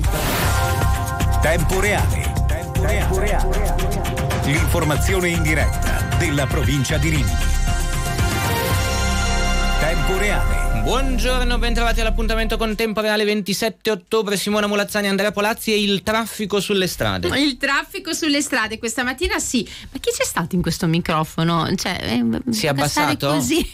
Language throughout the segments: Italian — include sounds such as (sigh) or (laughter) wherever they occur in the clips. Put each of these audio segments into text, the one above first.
ascoltando. Tempo reale. Tempo, Tempo reale. reale. L'informazione in diretta della provincia di Rimini. Tempo reale Buongiorno, bentrovati all'appuntamento con contemporaneo 27 ottobre. Simona Mulazzani, Andrea Polazzi e il traffico sulle strade. Il traffico sulle strade questa mattina sì, ma chi c'è stato in questo microfono? Cioè, eh, si è abbassato? Così.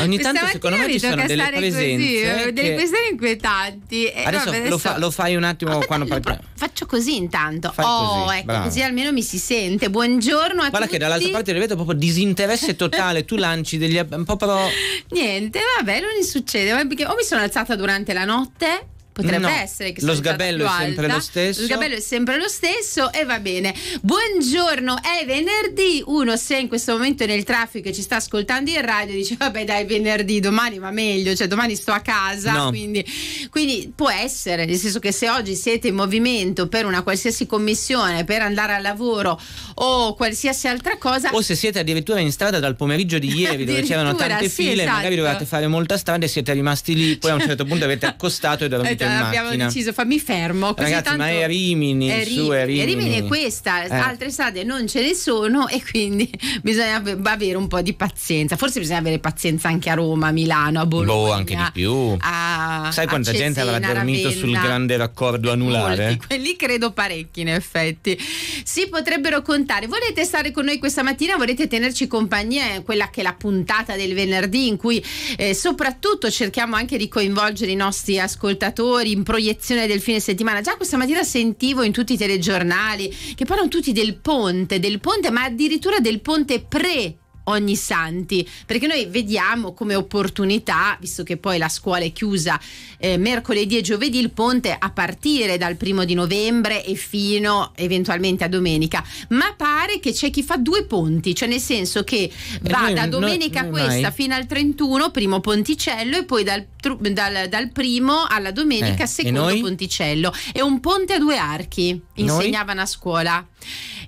Ogni tanto secondo me ci sono delle presenze così, eh, che... delle questioni inquietanti. Eh, adesso, vabbè, adesso... Lo, fa, lo, fai un attimo oh, quando parliamo. Faccio così intanto. Fai oh, così, ecco, bravo. così almeno mi si sente. Buongiorno a Guarda tutti. Guarda che dall'altra parte vedo proprio disinteresse totale, tu lanci degli un po' però Niente, vabbè, che non succede? O mi sono alzata durante la notte potrebbe no, essere che lo sgabello è sempre alta. lo stesso. Lo sgabello è sempre lo stesso e va bene. Buongiorno, è venerdì. Uno se in questo momento è nel traffico e ci sta ascoltando in radio dice vabbè dai venerdì, domani va meglio, cioè domani sto a casa, no. quindi, quindi può essere, nel senso che se oggi siete in movimento per una qualsiasi commissione, per andare al lavoro o qualsiasi altra cosa o se siete addirittura in strada dal pomeriggio di ieri dove c'erano tante sì, file, esatto. magari dovevate fare molta strada e siete rimasti lì, poi a un certo punto avete accostato e dovete abbiamo deciso, fammi fermo. Così Ragazzi, tanto... ma è Rimini, è Rimini, su, è Rimini. Rimini è questa, eh. altre strade non ce ne sono e quindi (laughs) bisogna avere un po' di pazienza. Forse bisogna avere pazienza anche a Roma, a Milano, a boh, Bologna. Boh, anche di più. A, Sai quanta Cesena, gente avrà dormito Ravenna, sul grande raccordo anulare? Molti, quelli credo parecchi in effetti. Si potrebbero contare. Volete stare con noi questa mattina? Volete tenerci compagnia? Quella che è la puntata del venerdì in cui eh, soprattutto cerchiamo anche di coinvolgere i nostri ascoltatori giocatori in proiezione del fine settimana. Già questa mattina sentivo in tutti i telegiornali che parlano tutti del ponte, del ponte, ma addirittura del ponte pre ogni santi, perché noi vediamo come opportunità, visto che poi la scuola è chiusa eh, mercoledì e giovedì, il ponte a partire dal primo di novembre e fino eventualmente a domenica, ma pare che c'è chi fa due ponti, cioè nel senso che eh, va noi, da domenica noi, questa noi. fino al 31, primo ponticello, e poi dal, dal, dal primo alla domenica, eh, secondo ponticello. È un ponte a due archi, insegnavano a scuola.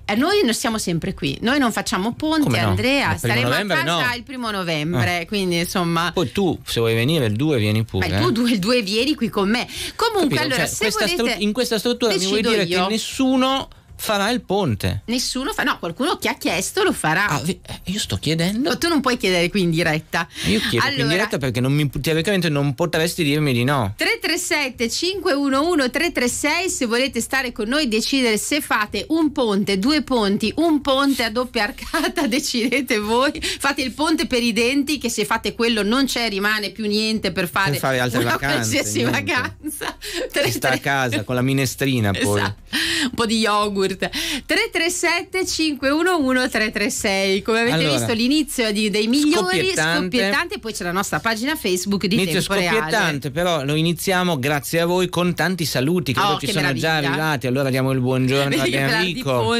E eh, noi non siamo sempre qui, noi non facciamo ponti, no? Andrea. Staremo novembre, a casa no. il primo novembre. Ah. Quindi insomma. Poi tu, se vuoi venire, il 2 vieni pure. Ma eh. tu il 2 vieni qui con me. Comunque, Capito? allora, cioè, se volete, stru- in questa struttura mi vuoi dire io. che nessuno farà il ponte. Nessuno fa, no, qualcuno ti ha chiesto lo farà. Ah, eh, io sto chiedendo. Ma tu non puoi chiedere qui in diretta. Io chiedo allora, in diretta perché non mi, teoricamente non potresti dirmi di no. 337 511 336 se volete stare con noi decidere se fate un ponte, due ponti, un ponte a doppia arcata, (laughs) decidete voi. Fate il ponte per i denti che se fate quello non c'è rimane più niente per fare, fare altre una vacanze, qualsiasi niente. vacanza. Si sta a casa con la minestrina poi. Esatto. Un po' di yogurt brutta. 337 511 336. Come avete allora, visto l'inizio di, dei migliori scoppiettante, scoppiettante, poi c'è la nostra pagina Facebook di inizio tempo scoppiettante, reale. però lo iniziamo grazie a voi con tanti saluti, che ah, oh, ci sono meraviglia. già arrivati. Allora diamo il buongiorno a Enrico.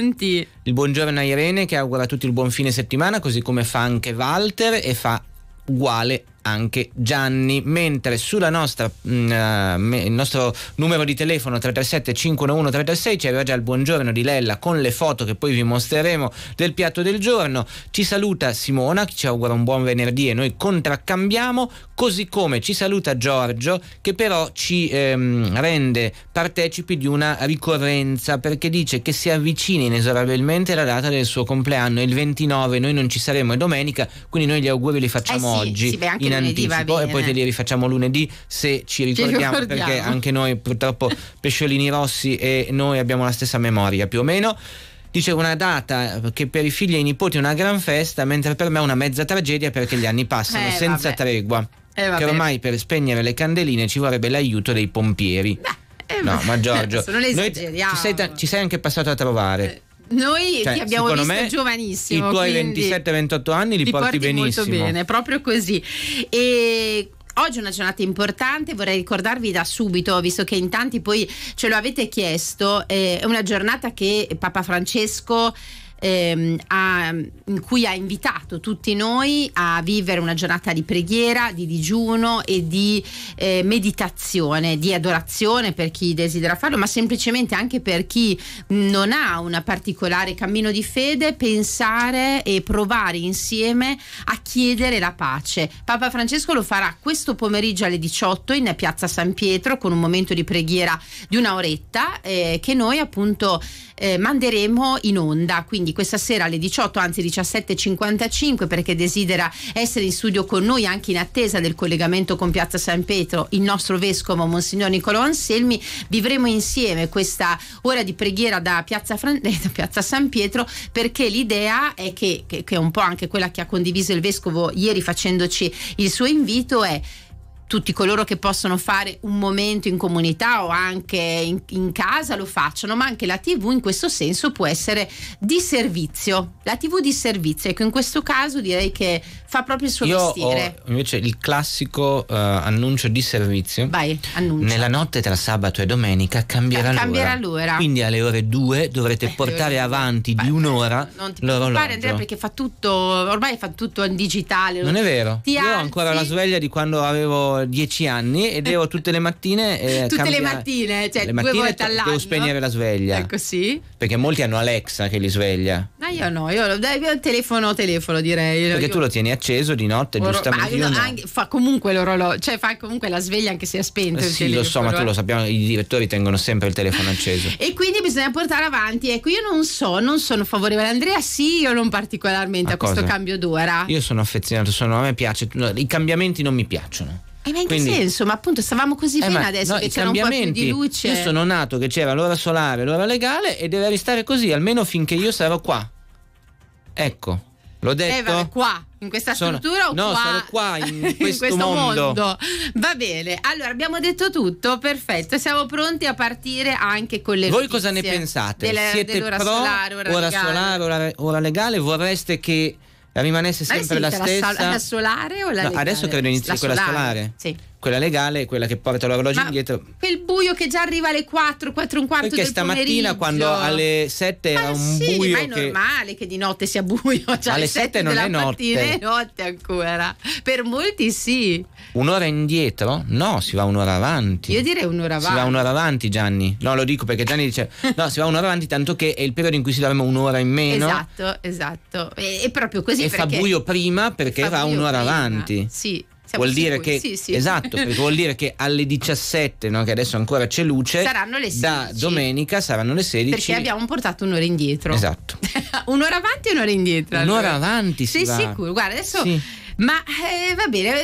Il buongiorno a Irene che augura a tutti il buon fine settimana, così come fa anche Walter e fa uguale anche Gianni. Mentre sulla nostra, mh, mm, eh, il nostro numero di telefono 337 511 336 c'era già il buongiorno di Lella con le foto che poi vi mostreremo del piatto del giorno. Ci saluta Simona, ci augura un buon venerdì e noi contraccambiamo, così come ci saluta Giorgio che però ci ehm, rende partecipi di una ricorrenza perché dice che si avvicina inesorabilmente la data del suo compleanno, il 29, noi non ci saremo domenica, quindi noi gli auguri li facciamo eh sì, oggi. Sì, beh, anche in anticipo e poi te li rifacciamo lunedì se ci ricordiamo, ci ricordiamo. perché anche noi purtroppo pesciolini rossi e noi abbiamo la stessa memoria più o meno dice una data che per i figli e i nipoti è una gran festa, mentre per me è una mezza tragedia perché gli anni passano eh, senza vabbè. tregua. Eh, che ormai per spegnere le candeline ci vorrebbe l'aiuto dei pompieri. Beh, eh, no, ma Giorgio, (laughs) noi, ci, sei, ci, sei, anche passato a trovare. Eh, noi cioè, ti abbiamo visto me, giovanissimo. I tuoi 27-28 anni li, porti, porti benissimo. Molto bene, proprio così. E Oggi è una giornata importante, vorrei ricordarvi da subito, visto che in tanti poi ce lo avete chiesto, è eh, una giornata che Papa Francesco ehm, ha, in cui ha invitato tutti noi a vivere una giornata di preghiera, di digiuno e di eh, meditazione, di adorazione per chi desidera farlo, ma semplicemente anche per chi non ha un particolare cammino di fede, pensare e provare insieme a chiedere la pace. Papa Francesco lo farà questo pomeriggio alle 18 in piazza San Pietro con un momento di preghiera di una oretta eh, che noi appunto eh, manderemo in onda. Quindi quindi questa sera alle 18, anzi 17.55 perché desidera essere in studio con noi anche in attesa del collegamento con Piazza San Pietro il nostro vescovo Monsignor Niccolò Anselmi, vivremo insieme questa ora di preghiera da Piazza, Fran- (laughs) da Piazza San Pietro perché l'idea è che, che, che è un po' anche quella che ha condiviso il vescovo ieri facendoci il suo invito è tutti coloro che possono fare un momento in comunità o anche in, in, casa lo facciano, ma anche la TV in questo senso può essere di servizio. La TV di servizio, ecco, in questo caso direi che fa proprio il suo Io mestiere. Ho invece il classico uh, annuncio di servizio. Vai, annuncio. Nella notte tra sabato e domenica cambierà, eh, cambierà l'ora. l'ora. Quindi alle ore 2 dovrete Beh, portare avanti vai, di un'ora non ti preoccupare Andrea perché fa tutto, ormai fa tutto in digitale. Non è vero. Ti Io alzi. ho ancora la sveglia di quando avevo dieci anni e devo (laughs) tutte le mattine. Eh, tutte cambiare. le mattine, cioè le mattine due volte all'anno. Devo spegnere la sveglia. Ecco sì. Perché molti hanno Alexa che li sveglia. Ma io no, io, dai, io telefono, telefono direi. Perché io... tu lo tieni acceso di notte, Oro... giustamente. Ma no, Anche, fa comunque l'orologio, cioè fa comunque la sveglia anche se è spento. Eh sì, telefono, lo so, ma tu eh. lo sappiamo, i direttori tengono sempre il telefono acceso. (laughs) e quindi bisogna portare avanti. Ecco, io non so, non sono favorevole. Andrea, sì, io non particolarmente a, a questo cambio d'ora. Io sono affezionato, sono, a me piace, i cambiamenti non mi piacciono. Eh, ma in Quindi, che senso? Ma appunto stavamo così eh, bene adesso no, che c'era un po' più di luce. Io sono nato che c'era l'ora solare, l'ora legale e deve restare così almeno finché io sarò qua. Ecco. L'ho eh, detto. Eh, vabbè, qua, in questa sono, struttura o no, qua? sono qua, (laughs) in questo, in questo mondo. mondo. Va bene, allora abbiamo detto tutto, perfetto. Siamo pronti a partire anche con le Voi cosa ne pensate? Della, Siete dell'ora pro, solare, ora, ora legale? solare, ora, ora legale? Vorreste che rimanesse sempre sì, la stessa. La solare o la no, Adesso credo inizi la con solare. la solare. Sì quella legale quella che porta l'orologio Ma indietro. Quel buio che già arriva alle 4, 4 e un quarto Perché stamattina pomeriggio. quando alle 7 era ah, un sì, buio. Ma è che... normale che di notte sia buio. Cioè alle 7, 7 non è notte. è notte ancora. Per molti sì. Un'ora indietro? No, si va un'ora avanti. Io direi un'ora avanti. Si va un'ora avanti, Gianni. No, lo dico perché Gianni dice: (laughs) no, si va un'ora avanti, tanto che è il periodo in cui si dorme un'ora in meno. Esatto, esatto. È proprio così. E fa buio prima perché va un'ora prima. avanti. Sì, siamo vuol sicuri. dire che sì, sì. esatto, perché vuol dire che alle 17, no, che adesso ancora c'è luce, saranno le 16. da domenica saranno le 16. Perché abbiamo portato un'ora indietro. Esatto. (laughs) un'ora avanti e un'ora indietro. Allora. Un'ora avanti, si Sei va. sicuro? Guarda, adesso sì. Ma eh, va bene,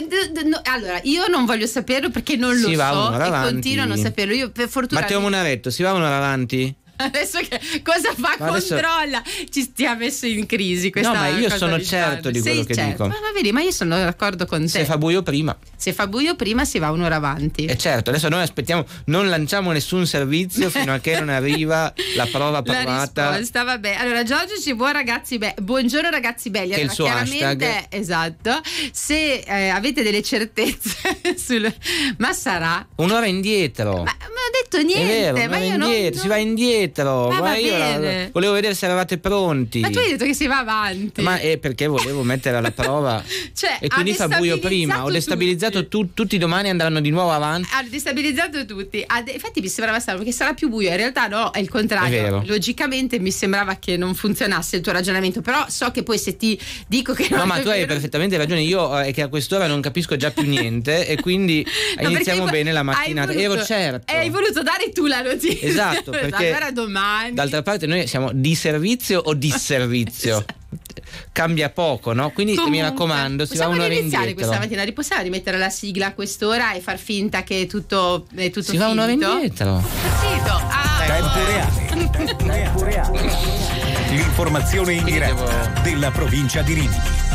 allora io non voglio saperlo perché non si lo so e avanti. continuo a non saperlo. Io per fortuna. Matteo Monaretto, si va un'ora avanti? adesso che cosa fa? Ma Controlla, adesso... ci stia messo in crisi questa No, ma io sono certo di quello Sei che certo. dico. Ma, ma vedi, ma io sono d'accordo con te. Se fa buio prima. Se fa buio prima si va un'ora avanti. E eh, certo, adesso noi aspettiamo, non lanciamo nessun servizio fino a che non arriva la prova (laughs) provata. La risposta, vabbè. Allora Giorgio ci vuole ragazzi, be- buongiorno ragazzi belli. Allora, che il suo hashtag. esatto. Se eh, avete delle certezze (laughs) sul ma sarà un'ora indietro. Ma non ho detto niente, vero, ma io indietro, non, non... si va indietro metterlo. Ah, Guarda, io la, volevo vedere se eravate pronti. Ma tu hai detto che si va avanti. Ma è perché volevo mettere alla prova. (laughs) cioè, e quindi fa buio prima. Ho destabilizzato tutti. Tu, tutti domani andranno di nuovo avanti. Ha destabilizzato tutti. Infatti mi sembrava strano perché sarà più buio. In realtà no, è il contrario. È Logicamente mi sembrava che non funzionasse il tuo ragionamento. Però so che poi se ti dico che no. No, ma tu hai perfettamente ragione. Io eh, è che a quest'ora non capisco già più niente. e (laughs) quindi no, iniziamo bene la mattinata. Voluto, Ero certo. Eh, hai voluto dare tu la notizia. Esatto, (laughs) perché domani. D'altra parte noi siamo di servizio o disservizio? (laughs) Esatto. cambia poco, no? Quindi Comunque, mi raccomando, si va un'ora iniziare questa mattina, possiamo rimettere la sigla a quest'ora e far finta che tutto è tutto si finito? va un'ora indietro. Sito, ah. Tempo reale. Tempo reale. (laughs) L'informazione in diretta della provincia di Rimini.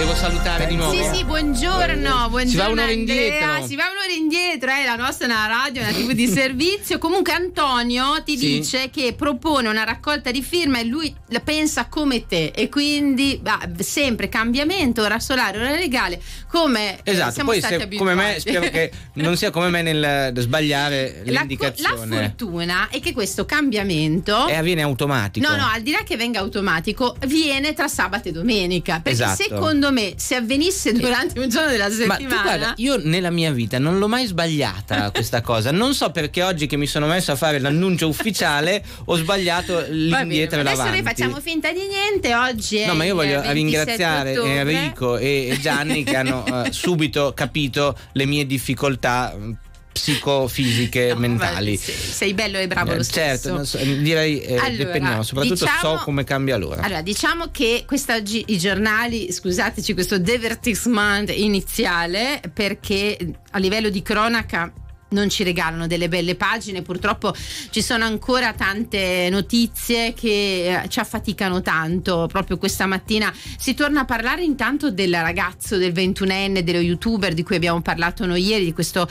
Devo salutare di nuovo. Sì, sì, buongiorno. buongiorno si va un'ora indietro. Si va un'ora indietro, eh, la nostra è una radio, una TV di servizio. Comunque Antonio ti sì. dice che propone una raccolta di firme e lui la pensa come te e quindi bah, sempre cambiamento, ora solare, ora legale, come eh, esatto. Poi se, come me, spero che (laughs) non sia come me nel sbagliare la, La fortuna è che questo cambiamento e avviene automatico. No, no, al di là che venga automatico, viene tra sabato e domenica, perché esatto. secondo secondo me, se avvenisse durante un giorno della settimana. Ma tu guarda, io nella mia vita non l'ho mai sbagliata (laughs) questa cosa. Non so perché oggi che mi sono messo a fare l'annuncio ufficiale ho sbagliato l'indietra e l'avanti. Adesso noi facciamo finta di niente. Oggi è No, ma io voglio ringraziare eh, ottobre. Enrico e Gianni che hanno eh, subito capito le mie difficoltà mm, psicofisiche mentali. Sei, sei bello e bravo eh, lo certo, stesso. Certo, direi eh, allora, soprattutto diciamo, so come cambia l'ora. Allora, diciamo che questa, i giornali, scusateci questo divertissement iniziale perché eh, a livello di cronaca non ci regalano delle belle pagine, purtroppo ci sono ancora tante notizie che eh, ci affaticano tanto. Proprio questa mattina si torna a parlare intanto del ragazzo del 21enne, dello youtuber di cui abbiamo parlato noi ieri, di questo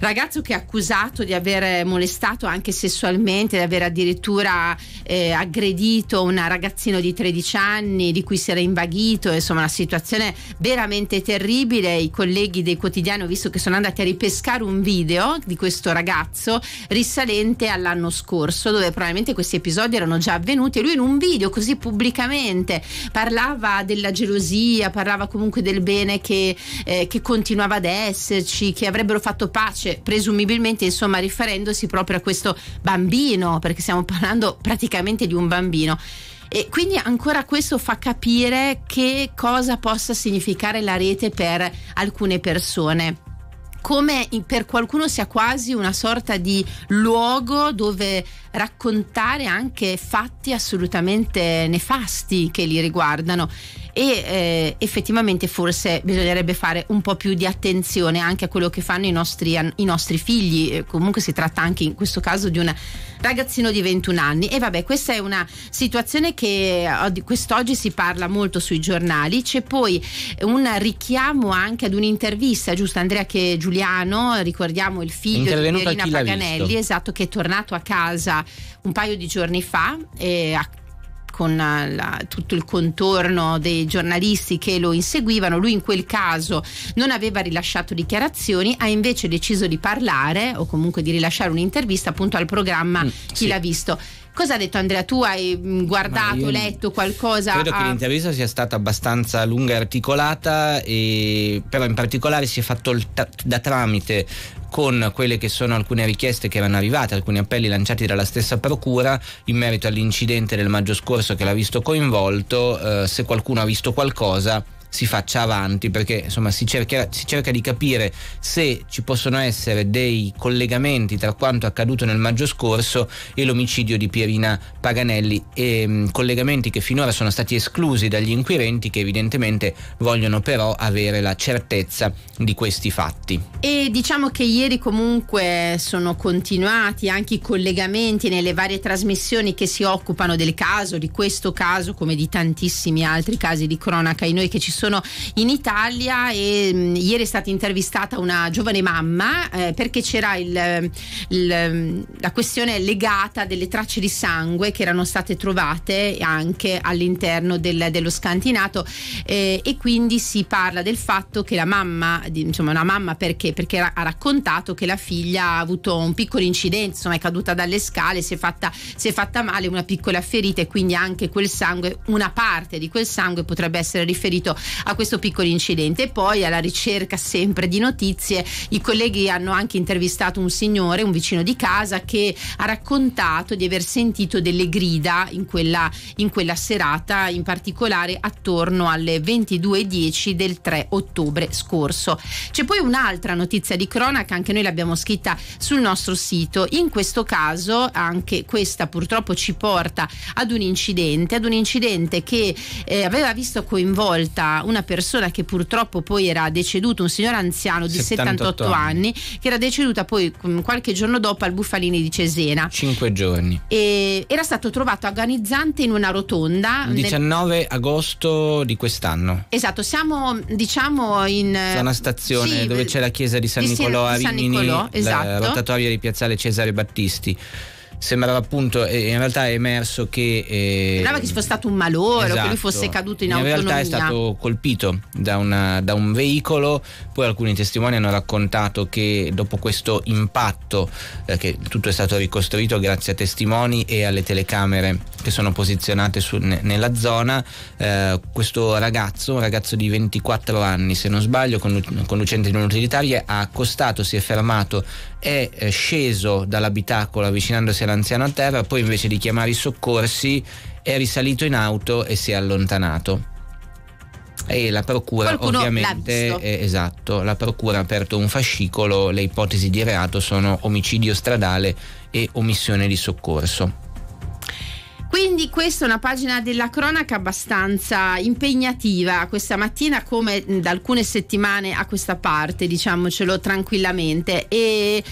ragazzo che è accusato di aver molestato anche sessualmente, di aver addirittura eh, aggredito un ragazzino di 13 anni di cui si era invaghito, insomma una situazione veramente terribile. I colleghi del quotidiano ho visto che sono andati a ripescare un video di questo ragazzo risalente all'anno scorso, dove probabilmente questi episodi erano già avvenuti e lui in un video così pubblicamente parlava della gelosia, parlava comunque del bene che, eh, che continuava ad esserci, che avrebbero fatto pace piace, presumibilmente insomma riferendosi proprio a questo bambino, perché stiamo parlando praticamente di un bambino. E quindi ancora questo fa capire che cosa possa significare la rete per alcune persone come per qualcuno sia quasi una sorta di luogo dove raccontare anche fatti assolutamente nefasti che li riguardano e eh, effettivamente forse bisognerebbe fare un po' più di attenzione anche a quello che fanno i nostri, i nostri figli, eh, comunque si tratta anche in questo caso di un ragazzino di 21 anni e vabbè questa è una situazione che quest'oggi si parla molto sui giornali, c'è poi un richiamo anche ad un'intervista, giusto Andrea che Giuliano, ricordiamo il figlio di Paganelli, esatto, che è tornato a casa un paio di giorni fa eh, a con eh, la, tutto il contorno dei giornalisti che lo inseguivano. Lui in quel caso non aveva rilasciato dichiarazioni, ha invece deciso di parlare o comunque di rilasciare un'intervista appunto al programma mm, Chi sì. l'ha visto. Cosa ha detto Andrea? Tu hai mm, guardato, letto qualcosa? Credo a... che ah. l'intervista sia stata abbastanza lunga e articolata, e... però in particolare si è fatto ta- da tramite con quelle che sono alcune richieste che erano arrivate, alcuni appelli lanciati dalla stessa procura in merito all'incidente del maggio scorso che l'ha visto coinvolto, eh, se qualcuno ha visto qualcosa si faccia avanti perché insomma si, cercherà, si cerca di capire se ci possono essere dei collegamenti tra quanto accaduto nel maggio scorso e l'omicidio di Pierina Paganelli e ehm, mh, collegamenti che finora sono stati esclusi dagli inquirenti che evidentemente vogliono però avere la certezza di questi fatti. E diciamo che ieri comunque sono continuati anche i collegamenti nelle varie trasmissioni che si occupano del caso, di questo caso come di tantissimi altri casi di cronaca e noi che ci sono in Italia e mh, mm, ieri è stata intervistata una giovane mamma eh, perché c'era il, eh, il, mm, la questione legata delle tracce di sangue che erano state trovate anche all'interno del, dello scantinato eh, e quindi si parla del fatto che la mamma, insomma una mamma perché? Perché ha raccontato che la figlia ha avuto un piccolo incidente, insomma è caduta dalle scale, si è fatta, si è fatta male, una piccola ferita e quindi anche quel sangue, una parte di quel sangue potrebbe essere riferito a questo piccolo incidente. Poi alla ricerca sempre di notizie i colleghi hanno anche intervistato un signore, un vicino di casa, che ha raccontato di aver sentito delle grida in quella, in quella serata, in particolare attorno alle 22.10 del 3 ottobre scorso. C'è poi un'altra notizia di cronaca, anche noi l'abbiamo scritta sul nostro sito. In questo caso, anche questa purtroppo ci porta ad un incidente, ad un incidente che eh, aveva visto coinvolta una persona che purtroppo poi era deceduta, un signore anziano di 78, 78 anni, che era deceduta poi mm, qualche giorno dopo al Bufalini di Cesena. Cinque giorni. E era stato trovato agonizzante in una rotonda. Il 19 nel... agosto di quest'anno. Esatto, siamo diciamo in... una stazione sì, dove c'è la chiesa di San di Nicolò a Rimini, Nicolò, esatto. la rotatoria di piazzale Cesare Battisti sembrava appunto in realtà è emerso che eh, sembrava che ci fosse stato un malore esatto. che lui esatto. fosse caduto in, in autonomia in realtà è stato colpito da, una, da, un veicolo poi alcuni testimoni hanno raccontato che dopo questo impatto eh, che tutto è stato ricostruito grazie a testimoni e alle telecamere che sono posizionate su, n- nella zona eh, questo ragazzo un ragazzo di 24 anni se non sbaglio conducente di un'utilitaria ha accostato si è fermato è eh, sceso dall'abitacolo avvicinandosi alla l'anziano a terra, poi invece di chiamare i soccorsi è risalito in auto e si è allontanato. E la procura Qualcuno ovviamente, eh, esatto, la procura ha aperto un fascicolo, le ipotesi di reato sono omicidio stradale e omissione di soccorso. Quindi questa è una pagina della cronaca abbastanza impegnativa questa mattina come da alcune settimane a questa parte, diciamocelo tranquillamente. E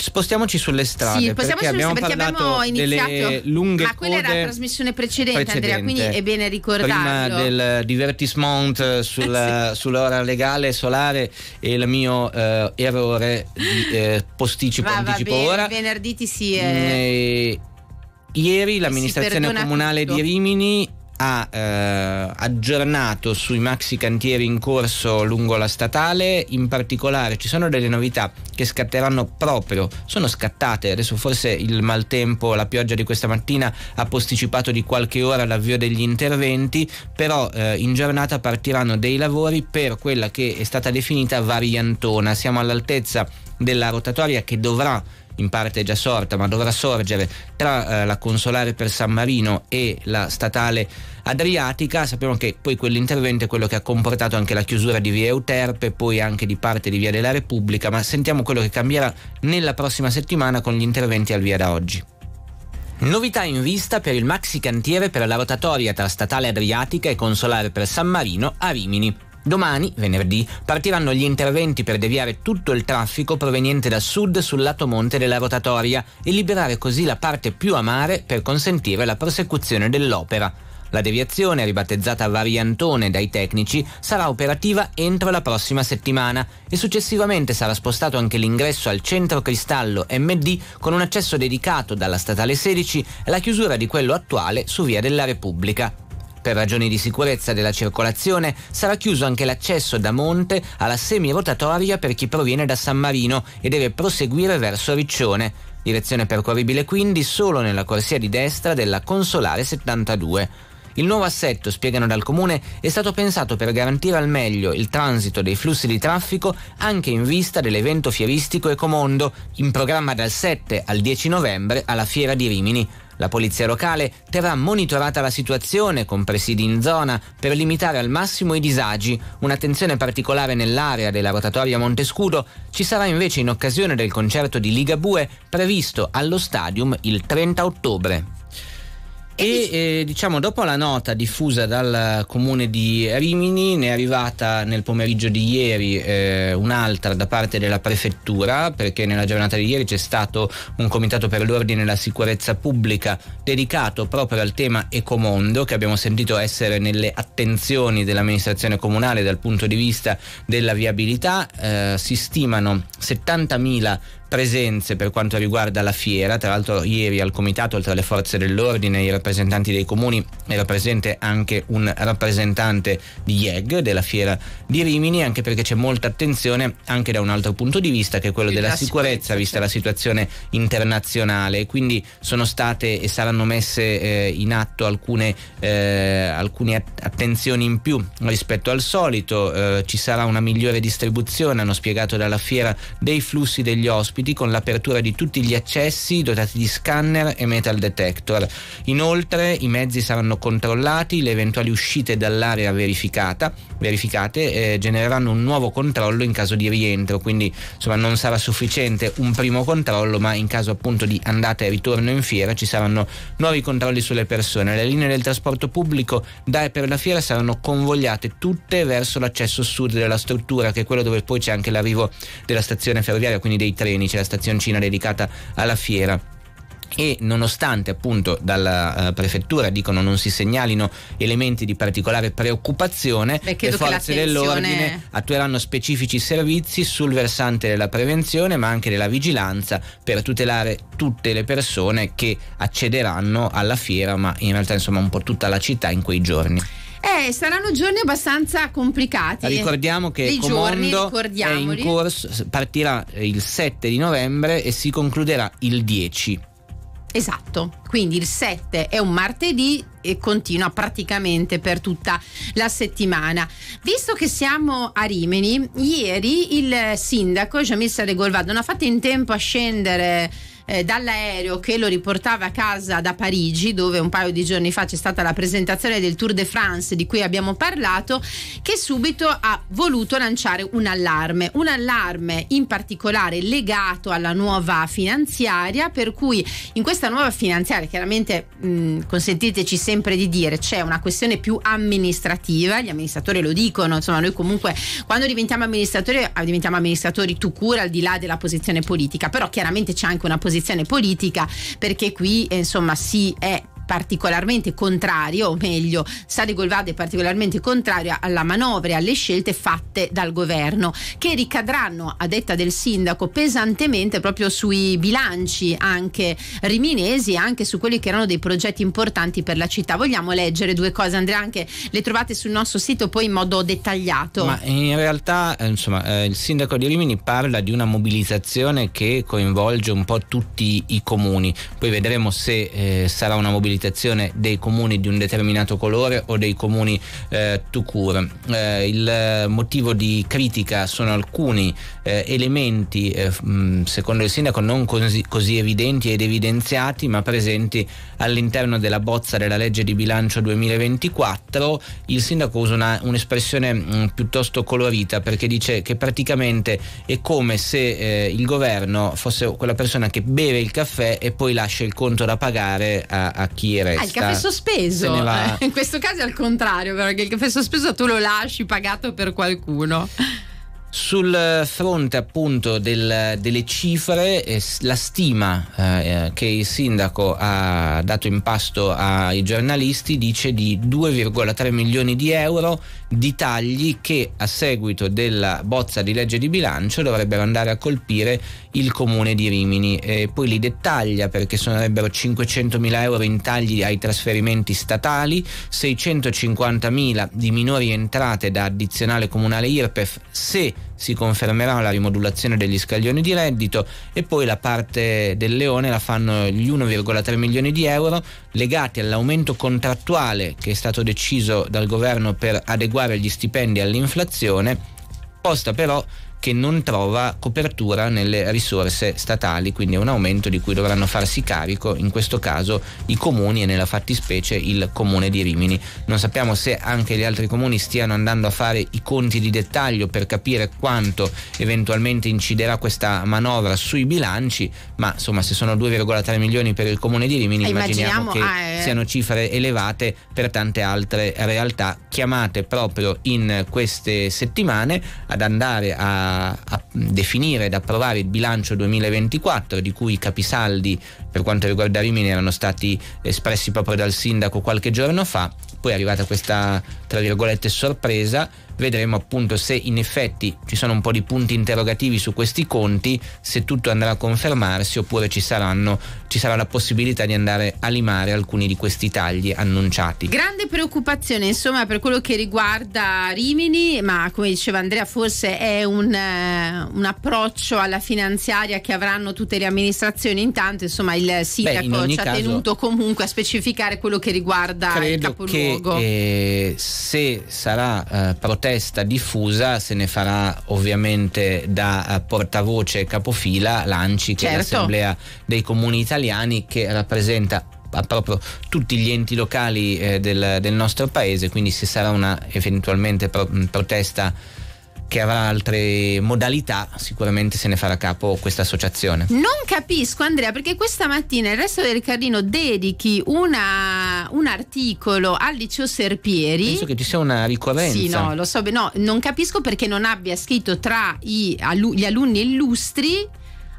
spostiamoci sulle strade. Sì, perché abbiamo, perché abbiamo iniziato lunghe Ma ah, quella era la trasmissione precedente, precedente, Andrea, quindi è bene ricordarlo. Prima del divertisement eh, (laughs) sulla, sì. sull'ora legale solare e il mio eh, errore di eh, posticipo Va, anticipo vabbè, ora. Venerdì ti si è... Eh, ieri l'amministrazione comunale tutto. di Rimini ha eh, aggiornato sui maxi cantieri in corso lungo la statale, in particolare ci sono delle novità che scatteranno proprio, sono scattate, adesso forse il maltempo, la pioggia di questa mattina ha posticipato di qualche ora l'avvio degli interventi, però eh, in giornata partiranno dei lavori per quella che è stata definita variantona, siamo all'altezza della rotatoria che dovrà in parte è già sorta, ma dovrà sorgere tra eh, la consolare per San Marino e la statale Adriatica. Sappiamo che poi quell'intervento è quello che ha comportato anche la chiusura di via Euterpe, e poi anche di parte di via della Repubblica, ma sentiamo quello che cambierà nella prossima settimana con gli interventi al via da oggi. Novità in vista per il maxi cantiere per la rotatoria tra Statale Adriatica e Consolare per San Marino a Rimini. Domani, venerdì, partiranno gli interventi per deviare tutto il traffico proveniente da sud sul lato monte della rotatoria e liberare così la parte più a mare per consentire la prosecuzione dell'opera. La deviazione, ribattezzata Variantone dai tecnici, sarà operativa entro la prossima settimana e successivamente sarà spostato anche l'ingresso al centro cristallo MD con un accesso dedicato dalla statale 16 e la chiusura di quello attuale su via della Repubblica. Per ragioni di sicurezza della circolazione sarà chiuso anche l'accesso da Monte alla semi-rotatoria per chi proviene da San Marino e deve proseguire verso Riccione. Direzione percorribile quindi solo nella corsia di destra della Consolare 72. Il nuovo assetto, spiegano dal comune, è stato pensato per garantire al meglio il transito dei flussi di traffico anche in vista dell'evento fieristico Ecomondo, in programma dal 7 al 10 novembre alla Fiera di Rimini. La polizia locale terrà monitorata la situazione con presidi in zona per limitare al massimo i disagi. Un'attenzione particolare nell'area della rotatoria Montescudo ci sarà invece in occasione del concerto di Ligabue previsto allo stadium il 30 ottobre. E eh, diciamo dopo la nota diffusa dal comune di Rimini ne è arrivata nel pomeriggio di ieri eh, un'altra da parte della prefettura perché nella giornata di ieri c'è stato un comitato per l'ordine e la sicurezza pubblica dedicato proprio al tema Ecomondo che abbiamo sentito essere nelle attenzioni dell'amministrazione comunale dal punto di vista della viabilità. Eh, si stimano 70.000 presenze per quanto riguarda la fiera, tra l'altro ieri al comitato oltre alle forze dell'ordine e i rappresentanti dei comuni era presente anche un rappresentante di IEG della fiera di Rimini, anche perché c'è molta attenzione anche da un altro punto di vista che è quello della sicurezza, vista la situazione internazionale, quindi sono state e saranno messe eh, in atto alcune, eh, alcune, attenzioni in più rispetto al solito, eh, ci sarà una migliore distribuzione, hanno spiegato dalla fiera, dei flussi degli ospiti, ospiti con l'apertura di tutti gli accessi dotati di scanner e metal detector. Inoltre i mezzi saranno controllati, le eventuali uscite dall'area verificate eh, genereranno un nuovo controllo in caso di rientro, quindi insomma, non sarà sufficiente un primo controllo, ma in caso appunto di andata e ritorno in fiera ci saranno nuovi controlli sulle persone. Le linee del trasporto pubblico da e per la fiera saranno convogliate tutte verso l'accesso sud della struttura, che è quello dove poi c'è anche l'arrivo della stazione ferroviaria, quindi dei treni c'è la stazioncina dedicata alla fiera e nonostante appunto dalla uh, prefettura dicono non si segnalino elementi di particolare preoccupazione, Beh, le forze dell'ordine attueranno specifici servizi sul versante della prevenzione ma anche della vigilanza per tutelare tutte le persone che accederanno alla fiera ma in realtà insomma un po' tutta la città in quei giorni. Eh, saranno giorni abbastanza complicati. Ricordiamo che il giorno è in corso, partirà eh, il 7 di novembre e si concluderà il 10. Esatto, quindi il 7 è un martedì e continua praticamente per tutta la settimana. Visto che siamo a Rimini, ieri il sindaco Jamil Sadegolvado non ha fatto in tempo a scendere eh, dall'aereo che lo riportava a casa da Parigi, dove un paio di giorni fa c'è stata la presentazione del Tour de France di cui abbiamo parlato, che subito ha voluto lanciare un allarme, un allarme in particolare legato alla nuova finanziaria, per cui in questa nuova finanziaria chiaramente mh, mm, consentiteci sempre di dire c'è una questione più amministrativa, gli amministratori lo dicono, insomma noi comunque quando diventiamo amministratori eh, diventiamo amministratori tu cura al di là della posizione politica, però chiaramente c'è anche una posizione posizione politica perché qui eh, insomma si è particolarmente contrario, o meglio, Sadi Golvade è particolarmente contrario alla manovra e alle scelte fatte dal governo, che ricadranno, a detta del sindaco, pesantemente proprio sui bilanci anche riminesi e anche su quelli che erano dei progetti importanti per la città. Vogliamo leggere due cose, Andrea, anche le trovate sul nostro sito poi in modo dettagliato. Ma in realtà, eh, insomma, eh, il sindaco di Rimini parla di una mobilizzazione che coinvolge un po' tutti i comuni. Poi vedremo se eh, sarà una mobilizzazione l'abilitazione dei comuni di un determinato colore o dei comuni eh, to cure. Eh, il eh, motivo di critica sono alcuni eh, elementi, mh, eh, mm, secondo il sindaco, non così, così evidenti ed evidenziati, ma presenti all'interno della bozza della legge di bilancio 2024. Il sindaco usa una, un'espressione mh, mm, piuttosto colorita perché dice che praticamente è come se eh, il governo fosse quella persona che beve il caffè e poi lascia il conto da pagare a, a chi banchiere. Ah, il caffè sospeso. Eh, in questo caso è al contrario, perché il caffè sospeso tu lo lasci pagato per qualcuno. Sul fronte appunto del, delle cifre, eh, la stima eh, eh, che il sindaco ha dato in pasto ai giornalisti dice di 2,3 milioni di euro di tagli che a seguito della bozza di legge di bilancio dovrebbero andare a colpire il comune di Rimini. E poi li dettaglia perché sarebbero mila euro in tagli ai trasferimenti statali, 650 mila di minori entrate da addizionale comunale IRPEF se si confermerà la rimodulazione degli scaglioni di reddito e poi la parte del leone la fanno gli 1,3 milioni di euro legati all'aumento contrattuale che è stato deciso dal governo per adeguare gli stipendi all'inflazione, posta però che non trova copertura nelle risorse statali, quindi è un aumento di cui dovranno farsi carico in questo caso i comuni e nella fattispecie il comune di Rimini. Non sappiamo se anche gli altri comuni stiano andando a fare i conti di dettaglio per capire quanto eventualmente inciderà questa manovra sui bilanci, ma insomma se sono 2,3 milioni per il comune di Rimini eh, immaginiamo, immaginiamo che ah, eh. siano cifre elevate per tante altre realtà chiamate proprio in queste settimane ad andare a a, definire ed approvare il bilancio 2024 di cui i capisaldi per quanto riguarda Rimini erano stati espressi proprio dal sindaco qualche giorno fa, poi è arrivata questa tra virgolette sorpresa vedremo appunto se in effetti ci sono un po' di punti interrogativi su questi conti, se tutto andrà a confermarsi oppure ci, saranno, ci sarà la possibilità di andare a limare alcuni di questi tagli annunciati. Grande preoccupazione insomma per quello che riguarda Rimini, ma come diceva Andrea forse è un, eh, un approccio alla finanziaria che avranno tutte le amministrazioni, intanto insomma il sindaco Beh, ci ha tenuto comunque a specificare quello che riguarda il capoluogo. Che, eh, se sarà eh, protetto protesta diffusa se ne farà ovviamente da eh, portavoce capofila l'ANCI, che certo. è l'Assemblea dei Comuni Italiani, che rappresenta eh, proprio tutti gli enti locali eh, del, del, nostro paese, quindi se sarà una eventualmente pro- protesta che avrà altre modalità, sicuramente se ne farà capo questa associazione. Non capisco Andrea perché questa mattina il resto del Carlino dedichi una, un articolo al liceo Serpieri. Penso che ci sia una ricorrenza. Sì, no, lo so, no, non capisco perché non abbia scritto tra i, gli alunni illustri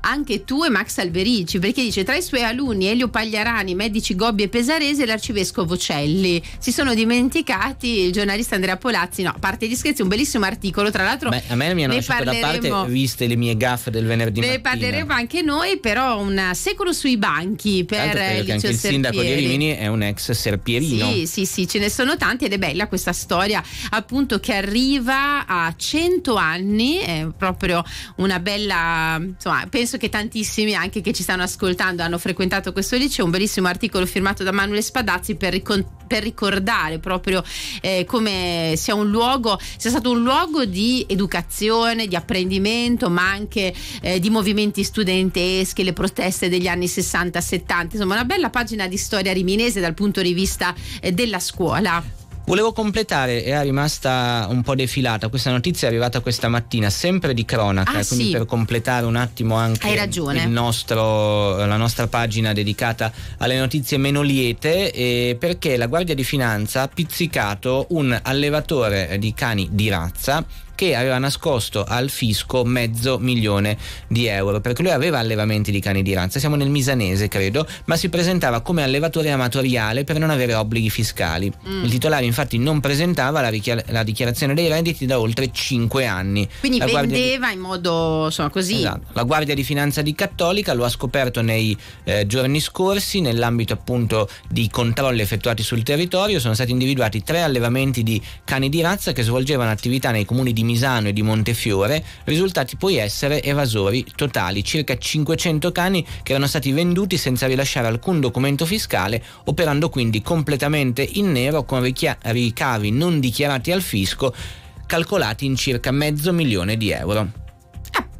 anche tu e Max Alberici, perché dice tra i suoi alunni Elio Pagliarani, medici Gobbi e Pesarese e l'arcivescovo Celli. Si sono dimenticati il giornalista Andrea Polazzi, no, a parte gli scherzi, un bellissimo articolo, tra l'altro Beh, a me mi hanno lasciato da parte viste le mie gaffe del venerdì ne mattina. Ne parleremo anche noi, però un secolo sui banchi per Licio anche il sindaco di Rimini è un ex serpierino. Sì, sì, sì, ce ne sono tanti ed è bella questa storia appunto che arriva a 100 anni, è proprio una bella, insomma, penso penso che tantissimi anche che ci stanno ascoltando hanno frequentato questo liceo, un bellissimo articolo firmato da Manuele Spadazzi per, ricon- per ricordare proprio eh, come sia un luogo, sia stato un luogo di educazione, di apprendimento, ma anche eh, di movimenti studenteschi, le proteste degli anni 60-70, insomma una bella pagina di storia riminese dal punto di vista eh, della scuola. Volevo completare, era rimasta un po' defilata, questa notizia è arrivata questa mattina, sempre di cronaca, ah, quindi sì. per completare un attimo anche nostro, la nostra pagina dedicata alle notizie meno liete, eh, perché la Guardia di Finanza ha pizzicato un allevatore di cani di razza perché aveva nascosto al fisco mezzo milione di euro, perché lui aveva allevamenti di cani di razza, siamo nel misanese credo, ma si presentava come allevatore amatoriale per non avere obblighi fiscali. Mm. Il titolare infatti non presentava la, richiar- la, dichiarazione dei redditi da oltre 5 anni. Quindi la vendeva di... in modo insomma, così. Esatto. La Guardia di Finanza di Cattolica lo ha scoperto nei eh, giorni scorsi nell'ambito appunto di controlli effettuati sul territorio, sono stati individuati tre allevamenti di cani di razza che svolgevano attività nei comuni di Misanese Misano e di Montefiore, risultati poi essere evasori totali, circa 500 cani che erano stati venduti senza rilasciare alcun documento fiscale, operando quindi completamente in nero con ricavi non dichiarati al fisco calcolati in circa mezzo milione di euro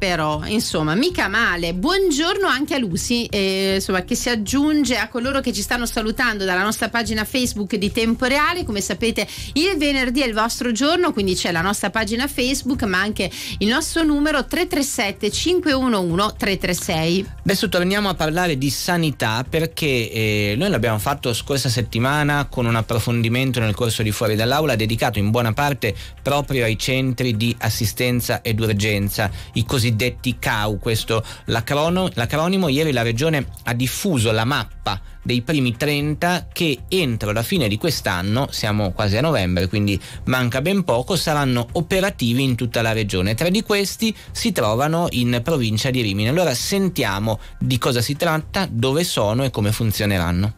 però insomma mica male buongiorno anche a Lucy eh, insomma, che si aggiunge a coloro che ci stanno salutando dalla nostra pagina Facebook di Tempo Reale come sapete il venerdì è il vostro giorno quindi c'è la nostra pagina Facebook ma anche il nostro numero 337 511 336 adesso torniamo a parlare di sanità perché eh, noi l'abbiamo fatto scorsa settimana con un approfondimento nel corso di fuori dall'aula dedicato in buona parte proprio ai centri di assistenza ed urgenza i cosiddetti cosiddetti CAU, questo l'acronimo, l'acronimo. Ieri la Regione ha diffuso la mappa dei primi 30 che entro la fine di quest'anno, siamo quasi a novembre, quindi manca ben poco, saranno operativi in tutta la regione. Tre di questi si trovano in provincia di Rimini. Allora sentiamo di cosa si tratta, dove sono e come funzioneranno.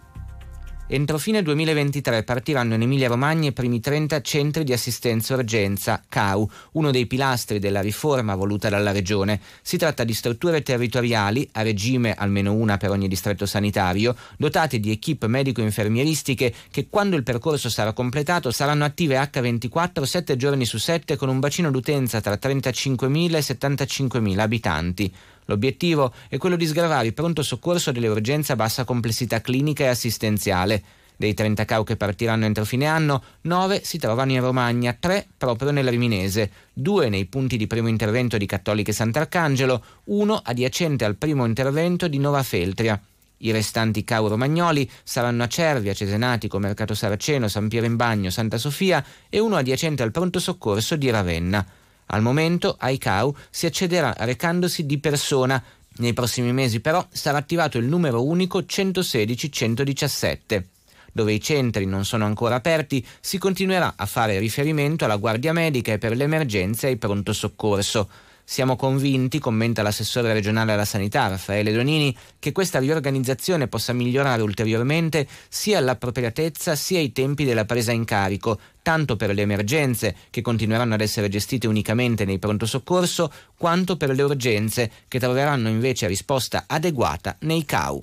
Entro fine 2023 partiranno in Emilia-Romagna i primi 30 centri di assistenza urgenza, CAU, uno dei pilastri della riforma voluta dalla Regione. Si tratta di strutture territoriali, a regime almeno una per ogni distretto sanitario, dotate di equip medico-infermieristiche che quando il percorso sarà completato saranno attive H24 7 giorni su 7 con un bacino d'utenza tra 35.000 e 75.000 abitanti. L'obiettivo è quello di sgravare il pronto soccorso delle urgenze a bassa complessità clinica e assistenziale. Dei 30 cau che partiranno entro fine anno, 9 si trovano in Romagna, 3 proprio nella Riminese, 2 nei punti di primo intervento di Cattolica e Sant'Arcangelo, 1 adiacente al primo intervento di Nova Feltria. I restanti cau romagnoli saranno a Cervia, Cesenatico, Mercato Saraceno, San Piero in Bagno, Santa Sofia e uno adiacente al pronto soccorso di Ravenna. Al momento a CAU si accederà recandosi di persona. Nei prossimi mesi però sarà attivato il numero unico 116 117. Dove i centri non sono ancora aperti, si continuerà a fare riferimento alla guardia medica e per l'emergenza e ai pronto soccorso. Siamo convinti, commenta l'assessore regionale alla sanità Raffaele Donini, che questa riorganizzazione possa migliorare ulteriormente sia l'appropriatezza sia i tempi della presa in carico, tanto per le emergenze, che continueranno ad essere gestite unicamente nei pronto soccorso, quanto per le urgenze, che troveranno invece risposta adeguata nei CAU.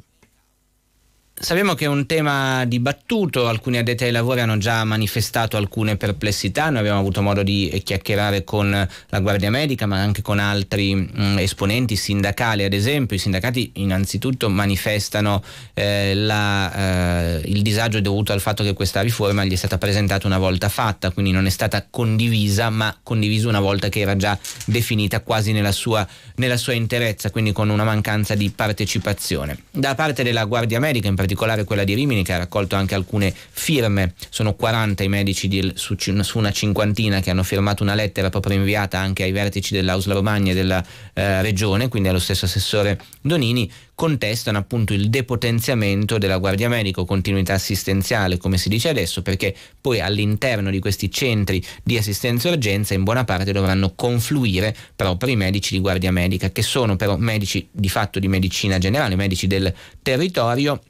Sappiamo che è un tema dibattuto, alcuni addetti ai lavori hanno già manifestato alcune perplessità, noi abbiamo avuto modo di eh, chiacchierare con la Guardia Medica ma anche con altri mh, mm, esponenti sindacali, ad esempio i sindacati innanzitutto manifestano eh, la, eh, il disagio dovuto al fatto che questa riforma gli è stata presentata una volta fatta, quindi non è stata condivisa ma condivisa una volta che era già definita quasi nella sua, nella sua interezza, quindi con una mancanza di partecipazione. Da parte della Guardia Medica in particolare particolare quella di Rimini che ha raccolto anche alcune firme, sono 40 i medici di, su, su, una cinquantina che hanno firmato una lettera proprio inviata anche ai vertici dell'Ausla Romagna e della eh, regione, quindi allo stesso assessore Donini, contestano appunto il depotenziamento della guardia medico, continuità assistenziale come si dice adesso, perché poi all'interno di questi centri di assistenza e urgenza in buona parte dovranno confluire proprio i medici di guardia medica, che sono però medici di fatto di medicina generale, medici del territorio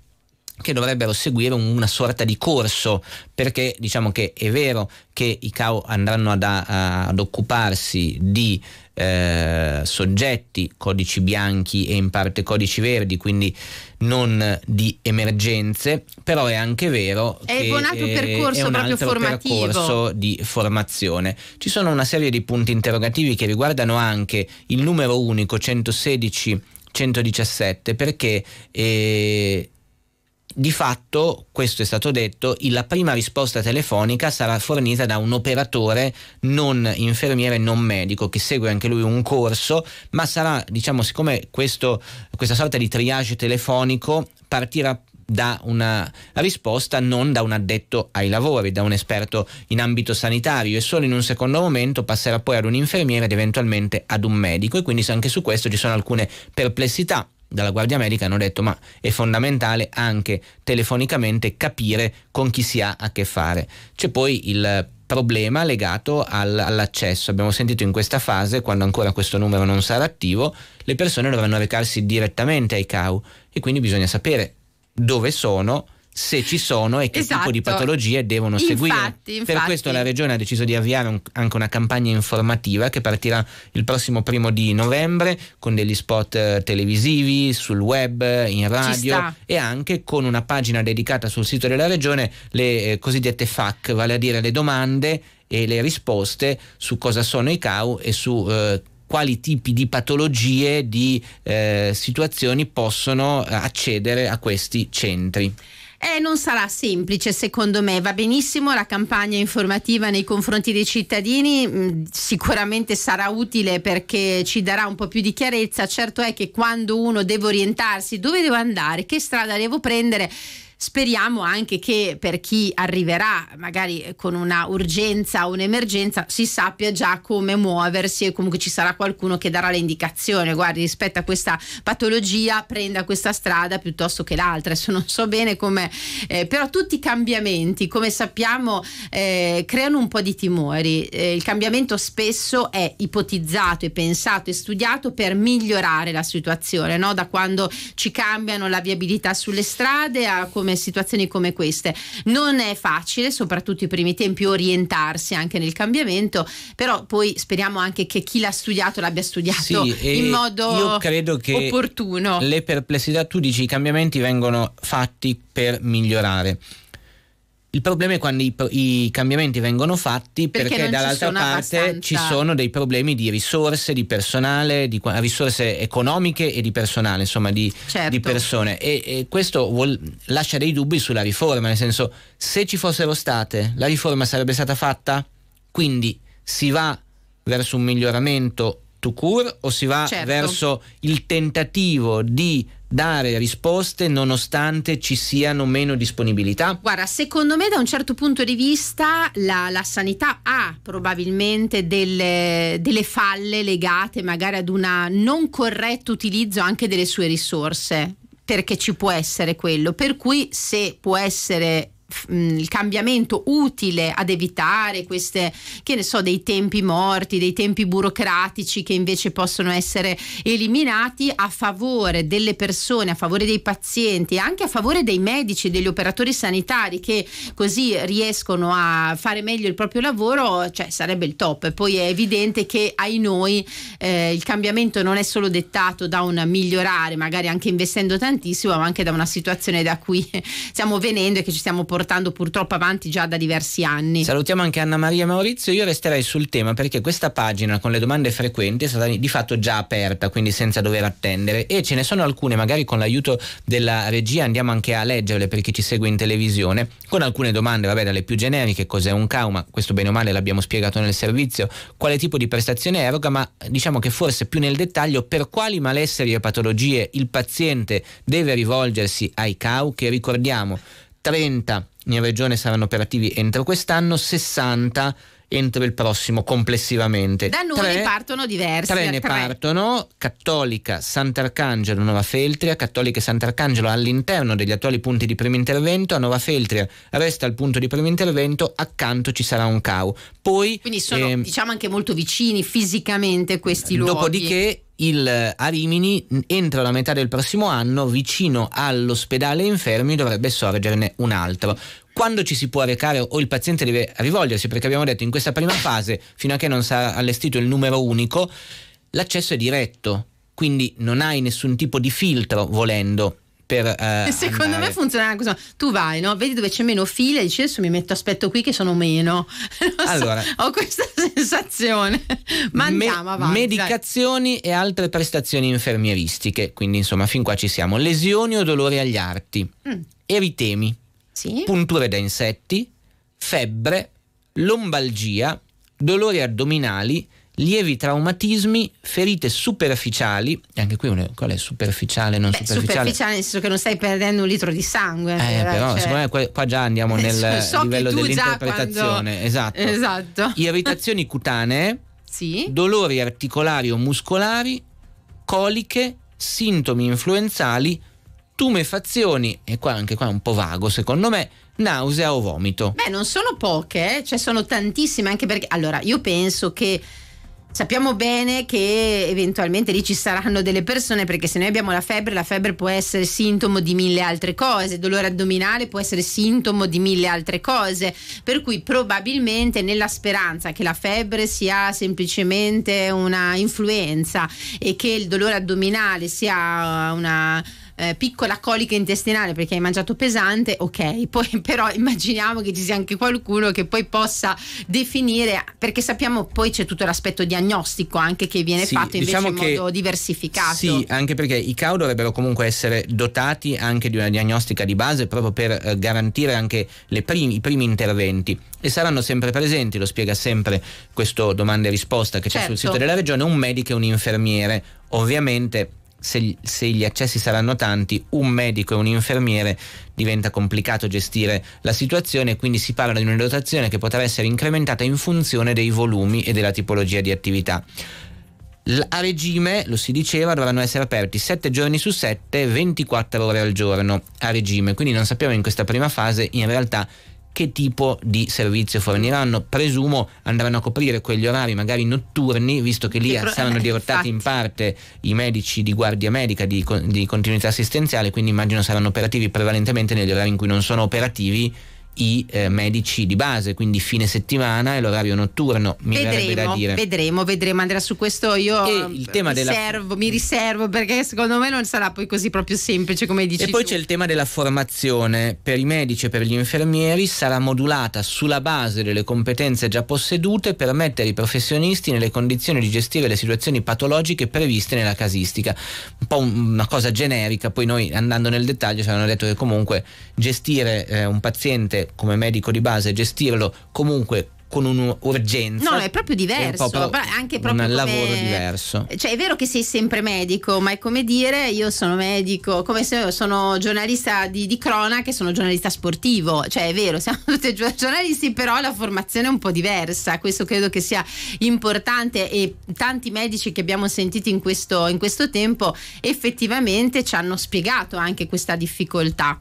che dovrebbero seguire una sorta di corso, perché diciamo che è vero che i CAO andranno ad, ad occuparsi di eh, soggetti, codici bianchi e in parte codici verdi, quindi non di emergenze, però è anche vero è che un altro eh, percorso è un proprio altro formativo. percorso di formazione. Ci sono una serie di punti interrogativi che riguardano anche il numero unico 116 117 perché eh, di fatto, questo è stato detto, la prima risposta telefonica sarà fornita da un operatore non infermiere, non medico, che segue anche lui un corso, ma sarà, diciamo, siccome questo, questa sorta di triage telefonico partirà da una risposta non da un addetto ai lavori, da un esperto in ambito sanitario e solo in un secondo momento passerà poi ad un infermiere ed eventualmente ad un medico e quindi anche su questo ci sono alcune perplessità dalla Guardia Medica hanno detto ma è fondamentale anche telefonicamente capire con chi si ha a che fare. C'è poi il problema legato al, all'accesso. Abbiamo sentito in questa fase, quando ancora questo numero non sarà attivo, le persone dovranno recarsi direttamente ai CAU e quindi bisogna sapere dove sono, se ci sono e che esatto. tipo di esatto. patologie devono infatti, seguire. Infatti. Per questo la Regione ha deciso di avviare un, anche una campagna informativa che partirà il prossimo primo di novembre con degli spot eh, televisivi, sul web, in radio e anche con una pagina dedicata sul sito della Regione le eh, cosiddette FAC, vale a dire le domande e le risposte su cosa sono i CAU e su eh, quali tipi di patologie, di eh, situazioni possono eh, accedere a questi centri. Eh, non sarà semplice secondo me, va benissimo la campagna informativa nei confronti dei cittadini, mm, sicuramente sarà utile perché ci darà un po' più di chiarezza, certo è che quando uno deve orientarsi dove devo andare, che strada devo prendere, Speriamo anche che per chi arriverà magari eh, con una urgenza o un'emergenza si sappia già come muoversi e comunque ci sarà qualcuno che darà l'indicazione, guardi rispetto a questa patologia prenda questa strada piuttosto che l'altra, adesso non so bene come, eh, però tutti i cambiamenti come sappiamo eh, creano un po' di timori, eh, il cambiamento spesso è ipotizzato e pensato e studiato per migliorare la situazione, no? da quando ci cambiano la viabilità sulle strade a come come situazioni come queste. Non è facile, soprattutto i primi tempi, orientarsi anche nel cambiamento, però poi speriamo anche che chi l'ha studiato l'abbia studiato sì, in modo opportuno. Le perplessità, tu dici, i cambiamenti vengono fatti per migliorare. Il problema è quando i, i cambiamenti vengono fatti perché, perché dall'altra ci parte abbastanza... ci sono dei problemi di risorse, di personale, di risorse economiche e di personale, insomma di, certo. di persone. E, e questo vuol, lascia dei dubbi sulla riforma, nel senso se ci fossero state, la riforma sarebbe stata fatta? Quindi si va verso un miglioramento to cure o si va certo. verso il tentativo di dare risposte nonostante ci siano meno disponibilità? Guarda, secondo me da un certo punto di vista la, la sanità ha probabilmente delle, delle, falle legate magari ad un non corretto utilizzo anche delle sue risorse, perché ci può essere quello, per cui se può essere Mm, il cambiamento utile ad evitare queste, che ne so, dei tempi morti, dei tempi burocratici che invece possono essere eliminati a favore delle persone, a favore dei pazienti, anche a favore dei medici, e degli operatori sanitari che così riescono a fare meglio il proprio lavoro, cioè sarebbe il top. Poi è evidente che ai noi eh, il cambiamento non è solo dettato da un migliorare, magari anche investendo tantissimo, ma anche da una situazione da cui (laughs) stiamo venendo e che ci stiamo portando portando purtroppo avanti già da diversi anni. Salutiamo anche Anna Maria Maurizio, io resterei sul tema perché questa pagina con le domande frequenti è stata di fatto già aperta, quindi senza dover attendere e ce ne sono alcune, magari con l'aiuto della regia andiamo anche a leggerle per chi ci segue in televisione, con alcune domande, vabbè, dalle più generiche, cos'è un CAU, ma questo bene o male l'abbiamo spiegato nel servizio, quale tipo di prestazione eroga, ma diciamo che forse più nel dettaglio per quali malesseri e patologie il paziente deve rivolgersi ai CAU che ricordiamo 30 in regione saranno operativi entro quest'anno, 60 entro il prossimo complessivamente. Da noi tre, partono diversi. Tre eh, ne tre. partono, Cattolica, Sant'Arcangelo, Nova Feltria, Cattolica e Sant'Arcangelo all'interno degli attuali punti di primo intervento, a Nova Feltria resta il punto di primo intervento, accanto ci sarà un CAU. Poi, Quindi sono ehm, diciamo anche molto vicini fisicamente questi luoghi. Dopodiché il, eh, a Rimini entro la metà del prossimo anno vicino all'ospedale infermi dovrebbe sorgerne un altro quando ci si può recare o il paziente deve rivolgersi, perché abbiamo detto in questa prima fase, fino a che non sarà allestito il numero unico, l'accesso è diretto, quindi non hai nessun tipo di filtro volendo per... Eh, Secondo andare. me funziona così. Tu vai, no? vedi dove c'è meno fila e dici adesso mi metto aspetto qui che sono meno. (laughs) allora, so, ho questa (laughs) sensazione. Ma andiamo me- avanti. Medicazioni e altre prestazioni infermieristiche, quindi insomma fin qua ci siamo. Lesioni o dolori agli arti, mm. eritemi, sì. punture da insetti, febbre, lombalgia, dolori addominali, lievi traumatismi, ferite superficiali, anche qui un, qual è superficiale, non Beh, superficiale? Superficiale nel senso che non stai perdendo un litro di sangue. Eh, eh però, cioè... secondo me qua, già andiamo (laughs) nel so livello dell'interpretazione. Quando... Esatto. esatto. Irritazioni cutanee, sì. dolori articolari o muscolari, coliche, sintomi influenzali, tumefazioni, e qua anche qua è un po' vago secondo me, nausea o vomito. Beh, non sono poche, eh, cioè sono tantissime, anche perché allora io penso che sappiamo bene che eventualmente lì ci saranno delle persone perché se noi abbiamo la febbre, la febbre può essere sintomo di mille altre cose, il dolore addominale può essere sintomo di mille altre cose, per cui probabilmente nella speranza che la febbre sia semplicemente una influenza e che il dolore addominale sia una eh, piccola colica intestinale perché hai mangiato pesante, ok, (laughs) poi però immaginiamo che ci sia anche qualcuno che poi possa definire, perché sappiamo poi c'è tutto l'aspetto diagnostico anche che viene sì, fatto invece in diciamo modo che, diversificato. Sì, anche perché i CAU dovrebbero comunque essere dotati anche di una diagnostica di base proprio per eh, garantire anche primi, i primi interventi e saranno sempre presenti, lo spiega sempre questo domanda e risposta che certo. c'è sul certo. sito della regione, un medico e un infermiere. Ovviamente se, se, gli accessi saranno tanti, un medico e un infermiere diventa complicato gestire la situazione, quindi si parla di una dotazione che potrà essere incrementata in funzione dei volumi e della tipologia di attività. a regime, lo si diceva, dovranno essere aperti 7 giorni su 7, 24 ore al giorno a regime, quindi non sappiamo in questa prima fase in realtà che tipo di servizio forniranno. Presumo andranno a coprire quegli orari magari notturni, visto che lì saranno eh, eh, dirottati in parte i medici di guardia medica, di, di continuità assistenziale, quindi immagino saranno operativi prevalentemente negli orari in cui non sono operativi i eh, medici di base, quindi fine settimana e l'orario notturno. Mi vedremo, da dire. vedremo, vedremo Andrea su questo io il ehm, tema riservo, della... mi riservo perché secondo me non sarà poi così proprio semplice come dici. E poi tu. c'è il tema della formazione per i medici e per gli infermieri, sarà modulata sulla base delle competenze già possedute per mettere i professionisti nelle condizioni di gestire le situazioni patologiche previste nella casistica. Un po' una cosa generica, poi noi andando nel dettaglio ci hanno detto che comunque gestire eh, un paziente come medico di base gestirlo comunque con un'urgenza. No, è proprio diverso, è proprio anche proprio un come... lavoro diverso. Cioè è vero che sei sempre medico, ma è come dire io sono medico, come se io sono giornalista di, di cronaca e sono giornalista sportivo, cioè è vero, (laughs) siamo tutti giornalisti, però la formazione è un po' diversa, questo credo che sia importante e tanti medici che abbiamo sentito in questo, in questo tempo effettivamente ci hanno spiegato anche questa difficoltà.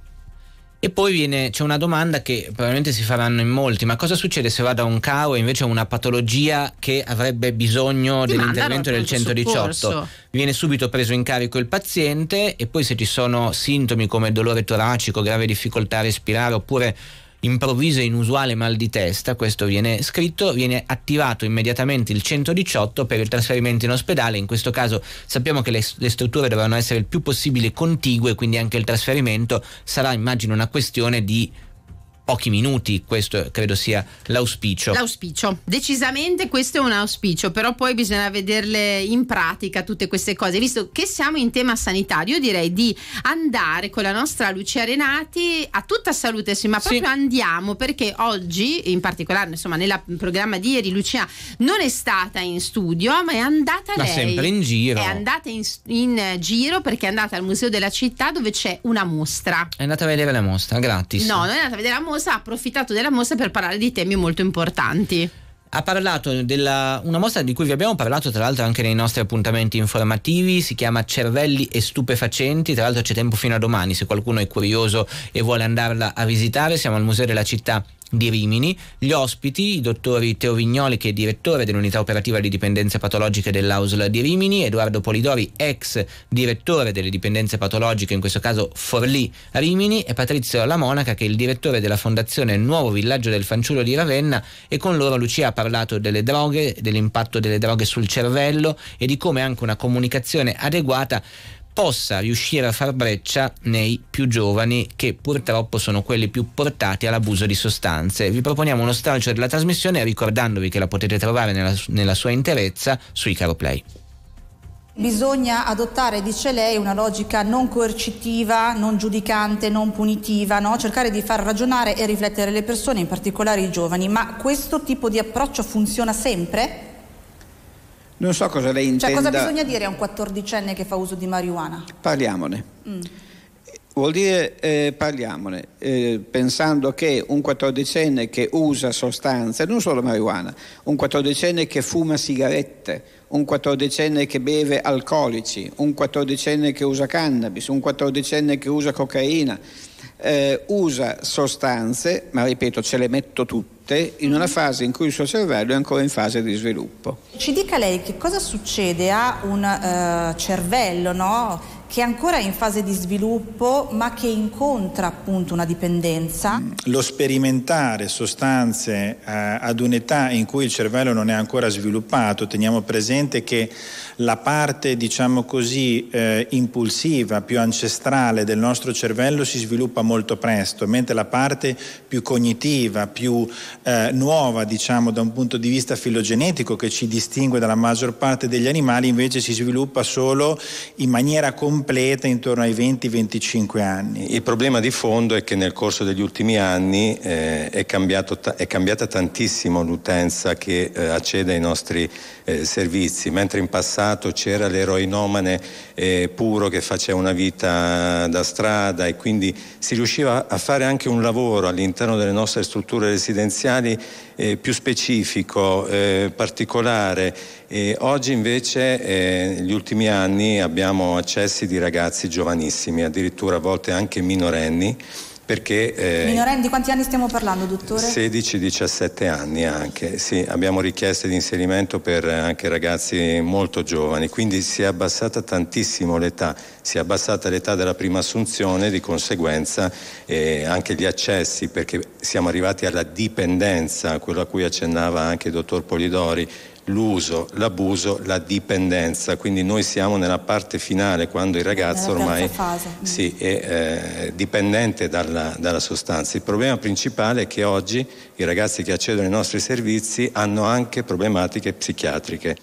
E poi viene, c'è una domanda che probabilmente si faranno in molti, ma cosa succede se vado a un CAO e invece ho una patologia che avrebbe bisogno Ti dell'intervento del 118? Supporso. Viene subito preso in carico il paziente e poi se ci sono sintomi come dolore toracico, grave difficoltà a respirare oppure improvviso e inusuale mal di testa, questo viene scritto, viene attivato immediatamente il 118 per il trasferimento in ospedale, in questo caso sappiamo che le, le strutture dovranno essere il più possibile contigue, quindi anche il trasferimento sarà immagino una questione di pochi minuti, questo credo sia l'auspicio. L'auspicio, decisamente questo è un auspicio, però poi bisogna vederle in pratica tutte queste cose. Visto che siamo in tema sanitario, direi di andare con la nostra Lucia Renati a tutta salute, sì, ma proprio sì. andiamo perché oggi, in particolare, insomma, nel programma di ieri Lucia non è stata in studio, ma è andata ma lei. sempre in giro. È andata in, in giro perché è andata al museo della città dove c'è una mostra. È andata a vedere la mostra, gratis. No, non è andata a vedere la mostra mossa ha approfittato della mossa per parlare di temi molto importanti ha parlato di una mostra di cui vi abbiamo parlato tra l'altro anche nei nostri appuntamenti informativi, si chiama Cervelli e stupefacenti, tra l'altro c'è tempo fino a domani se qualcuno è curioso e vuole andarla a visitare, siamo al Museo della Città di Rimini, gli ospiti, i dottori Teo Vignoli che è direttore dell'unità operativa di dipendenze patologiche dell'AUSL di Rimini, Edoardo Polidori ex direttore delle dipendenze patologiche, in questo caso Forlì Rimini e Patrizio Lamonaca che è il direttore della fondazione Nuovo Villaggio del Fanciullo di Ravenna e con loro Lucia ha parlato delle droghe, dell'impatto delle droghe sul cervello e di come anche una comunicazione adeguata possa riuscire a far breccia nei più giovani che purtroppo sono quelli più portati all'abuso di sostanze. Vi proponiamo uno stralcio della trasmissione ricordandovi che la potete trovare nella, nella sua interezza sui Caroplay. Bisogna adottare, dice lei, una logica non coercitiva, non giudicante, non punitiva, no? cercare di far ragionare e riflettere le persone, in particolare i giovani. Ma questo tipo di approccio funziona sempre? Non so cosa lei intende. Cioè, cosa bisogna dire a un quattordicenne che fa uso di marijuana? Parliamone. Mm. Vuol dire eh, parliamone, eh, pensando che un quattordicenne che usa sostanze, non solo marijuana, un quattordicenne che fuma sigarette, un quattordicenne che beve alcolici, un quattordicenne che usa cannabis, un quattordicenne che usa cocaina, eh, usa sostanze, ma ripeto, ce le metto tutte forte in una fase in cui il suo cervello è ancora in fase di sviluppo. Ci dica lei che cosa succede a un eh, cervello no? che è ancora in fase di sviluppo ma che incontra appunto una dipendenza? Lo sperimentare sostanze eh, ad un'età in cui il cervello non è ancora sviluppato, teniamo presente che la parte, diciamo così, eh, impulsiva, più ancestrale del nostro cervello si sviluppa molto presto, mentre la parte più cognitiva, più eh, nuova, diciamo, da un punto di vista filogenetico che ci distingue dalla maggior parte degli animali, invece si sviluppa solo in maniera completa intorno ai 20-25 anni. Il problema di fondo è che nel corso degli ultimi anni eh, è, cambiato, è, cambiata tantissimo l'utenza che eh, accede ai nostri eh, servizi, mentre in passato c'era l'eroinomane eh, puro che faceva una vita da strada e quindi si riusciva a fare anche un lavoro all'interno delle nostre strutture residenziali eh, più specifico, eh, particolare. E oggi invece, negli eh, ultimi anni, abbiamo accessi di ragazzi giovanissimi, addirittura a volte anche minorenni perché... Eh, Minorenni, di quanti anni stiamo parlando, dottore? 16-17 anni anche, sì, abbiamo richieste di inserimento per eh, anche ragazzi molto giovani, quindi si è abbassata tantissimo l'età, si è abbassata l'età della prima assunzione, di conseguenza eh, anche gli accessi, perché siamo arrivati alla dipendenza, quello a cui accennava anche il dottor Polidori, l'uso, l'abuso, la dipendenza. Quindi noi siamo nella parte finale quando il ragazzo ormai mm. sì, è eh, eh, dipendente dalla, dalla, sostanza. Il problema principale è che oggi i ragazzi che accedono ai nostri servizi hanno anche problematiche psichiatriche.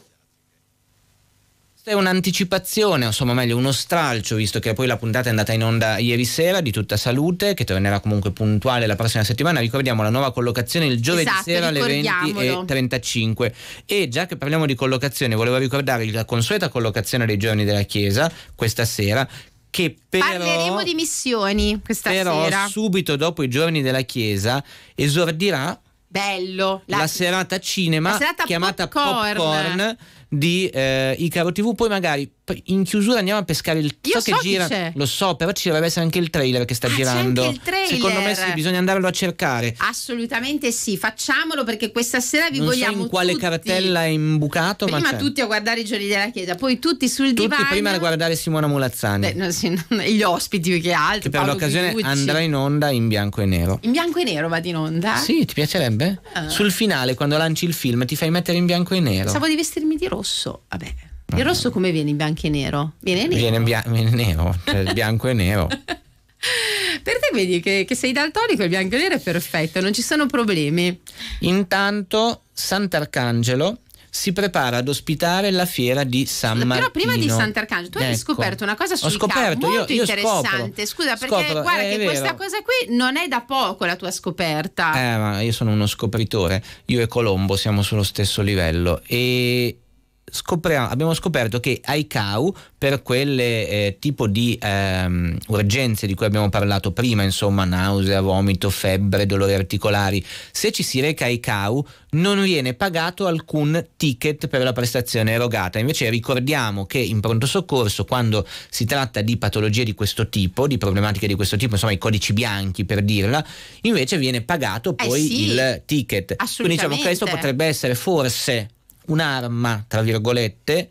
Questa è un'anticipazione, insomma meglio uno stralcio, visto che poi la puntata è andata in onda ieri sera di tutta salute, che tornerà comunque puntuale la prossima settimana. Ricordiamo la nuova collocazione il giovedì esatto, sera alle 20.35. E, già che parliamo di collocazione, volevo ricordare la consueta collocazione dei giorni della Chiesa questa sera, che però, parleremo di missioni questa però, sera. Però subito dopo i giorni della Chiesa esordirà Bello, la, la serata cinema la serata chiamata popcorn, popcorn di eh, Icaro TV. Poi magari in chiusura andiamo a pescare il so, so che gira. Lo so, però ci dovrebbe essere anche il trailer che sta ah, girando. Secondo me sì, bisogna andarlo a cercare. Assolutamente sì, facciamolo perché questa sera vi non vogliamo so in quale tutti. cartella è imbucato, prima tutti a guardare i giorni della chiesa, poi tutti sul tutti divano. prima a guardare Simona Mulazzani. Beh, no, sì, no, gli ospiti più che altro. Che per Paolo l'occasione Pigucci. andrà in onda in bianco e nero. In bianco e nero va in onda? Sì, ti piacerebbe? Uh. Sul finale quando lanci il film ti fai mettere in bianco e nero. Pensavo di vestirmi di rosso rosso, vabbè. Ah. Il rosso come viene in bianco e nero? Viene nero. Viene, bia- viene nero, cioè bianco e nero. (laughs) Per te vedi che, che sei daltonico, il bianco e nero è perfetto, non ci sono problemi. Intanto Sant'Arcangelo si prepara ad ospitare la fiera di San Martino. Però prima di Sant'Arcangelo, tu ecco. hai scoperto una cosa sul Ho scoperto, car- molto io, io interessante. Scopro, Scusa, perché scopro, guarda eh, che vero. questa cosa qui non è da poco la tua scoperta. Eh, ma io sono uno scopritore. Io e Colombo siamo sullo stesso livello e scopriamo, abbiamo scoperto che ICAU per quel eh, tipo di ehm, urgenze di cui abbiamo parlato prima, insomma nausea, vomito, febbre, dolori articolari, se ci si reca a ICAU non viene pagato alcun ticket per la prestazione erogata. Invece ricordiamo che in pronto soccorso quando si tratta di patologie di questo tipo, di problematiche di questo tipo, insomma i codici bianchi per dirla, invece viene pagato eh poi eh sì, il ticket. Quindi diciamo questo potrebbe essere forse un'arma, tra virgolette,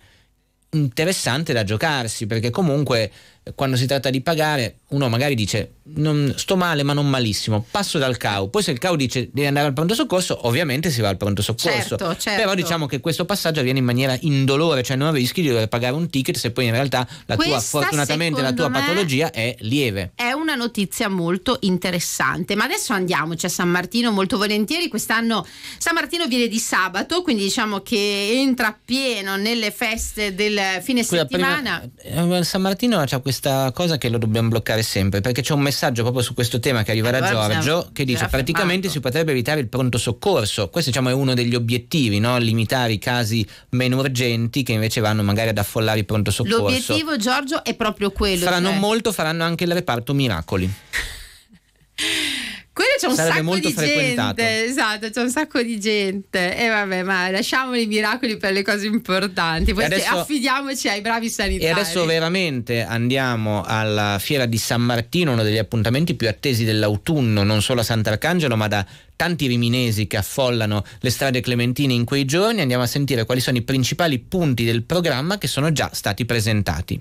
interessante da giocarsi perché comunque quando si tratta di pagare, uno magari dice non, sto male ma non malissimo, passo dal CAU, poi se il CAU dice devi andare al pronto soccorso, ovviamente si va al pronto soccorso, certo, certo. però diciamo che questo passaggio avviene in maniera indolore, cioè non rischi di dover pagare un ticket se poi in realtà la Questa, tua, fortunatamente la tua patologia è lieve. È una notizia molto interessante, ma adesso andiamoci a San Martino molto volentieri, quest'anno San Martino viene di sabato, quindi diciamo che entra pieno nelle feste del fine Scusa, settimana. Prima, eh, San Martino c'ha questa questa cosa che lo dobbiamo bloccare sempre, perché c'è un messaggio proprio su questo tema che arriverà a Giorgio che dice praticamente si potrebbe evitare il pronto soccorso. Questo diciamo, è uno degli obiettivi, no? limitare i casi meno urgenti che invece vanno magari ad affollare il pronto soccorso. L'obiettivo Giorgio è proprio quello. Faranno cioè... molto, faranno anche il reparto miracoli. (laughs) Quello c'è un Sarebbe sacco di frequentato. gente, esatto, c'è un sacco di gente. E vabbè, ma lasciamo i miracoli per le cose importanti, poi adesso, affidiamoci ai bravi sanitari. E adesso veramente andiamo alla fiera di San Martino, uno degli appuntamenti più attesi dell'autunno, non solo a Sant'Arcangelo, ma da tanti riminesi che affollano le strade clementine in quei giorni. Andiamo a sentire quali sono i principali punti del programma che sono già stati presentati.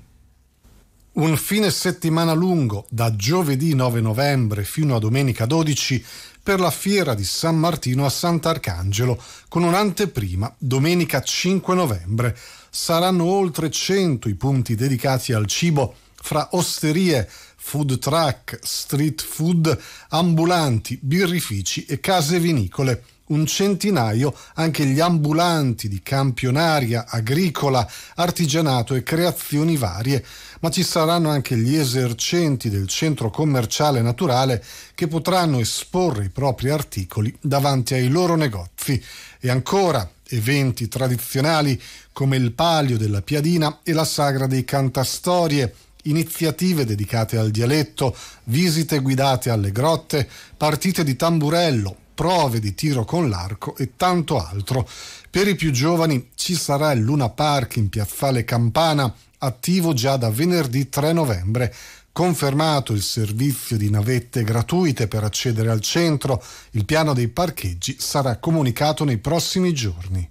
Un fine settimana lungo, da giovedì 9 novembre fino a domenica 12, per la fiera di San Martino a Sant'Arcangelo, con un'anteprima domenica 5 novembre. Saranno oltre 100 i punti dedicati al cibo, fra osterie, food truck, street food, ambulanti, birrifici e case vinicole un centinaio anche gli ambulanti di campionaria, agricola, artigianato e creazioni varie ma ci saranno anche gli esercenti del centro commerciale naturale che potranno esporre i propri articoli davanti ai loro negozi. E ancora eventi tradizionali come il Palio della Piadina e la Sagra dei Cantastorie, iniziative dedicate al dialetto, visite guidate alle grotte, partite di tamburello, prove di tiro con l'arco e tanto altro. Per i più giovani ci sarà il Luna Park in Piazzale Campana attivo già da venerdì 3 novembre. Confermato il servizio di navette gratuite per accedere al centro, il piano dei parcheggi sarà comunicato nei prossimi giorni.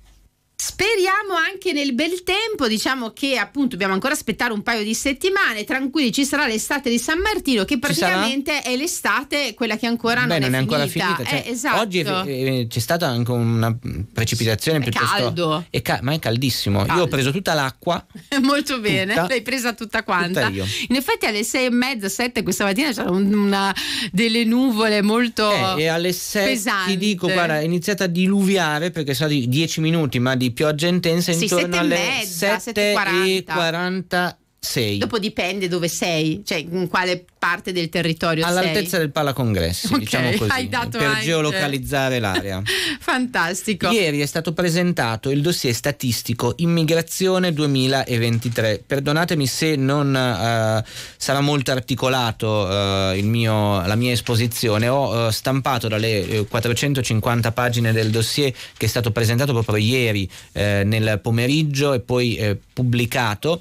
Speriamo anche nel bel tempo, diciamo che appunto dobbiamo ancora aspettare un paio di settimane, tranquilli, ci sarà l'estate di San Martino che praticamente è l'estate quella che ancora Beh, non, non è, è ancora finita. finita. Cioè, eh, esatto. Oggi eh, c'è stata anche una precipitazione è piuttosto... Caldo. È ca- ma è caldissimo. Caldo. Io ho preso tutta l'acqua. (laughs) Molto bene, tutta, l'hai presa tutta quanta. Tutta In effetti alle sei e mezza, sette questa mattina c'erano una, delle nuvole molto... Eh, e alle sei ti dico, guarda, è iniziata a diluviare perché sono di dieci minuti, ma di pioggia intensa sì, intorno alle 7.40. 6. Dopo dipende dove sei, cioè in quale parte del territorio All'altezza sei? del palacongressi, okay. diciamo così, per anche. geolocalizzare l'area. (laughs) Fantastico. Ieri è stato presentato il dossier statistico Immigrazione 2023. Perdonatemi se non eh, sarà molto articolato eh, mio, la mia esposizione. Ho eh, stampato dalle 450 eh, pagine del dossier che è stato presentato proprio ieri eh, nel pomeriggio e poi eh, pubblicato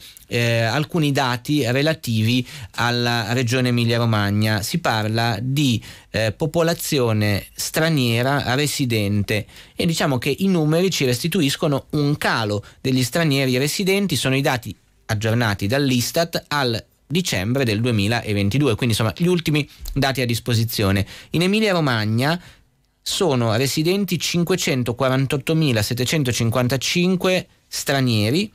alcuni dati relativi alla regione Emilia Romagna, si parla di eh, popolazione straniera residente e diciamo che i numeri ci restituiscono un calo degli stranieri residenti, sono i dati aggiornati dall'Istat al dicembre del 2022, quindi insomma gli ultimi dati a disposizione. In Emilia Romagna sono residenti 548.755 stranieri,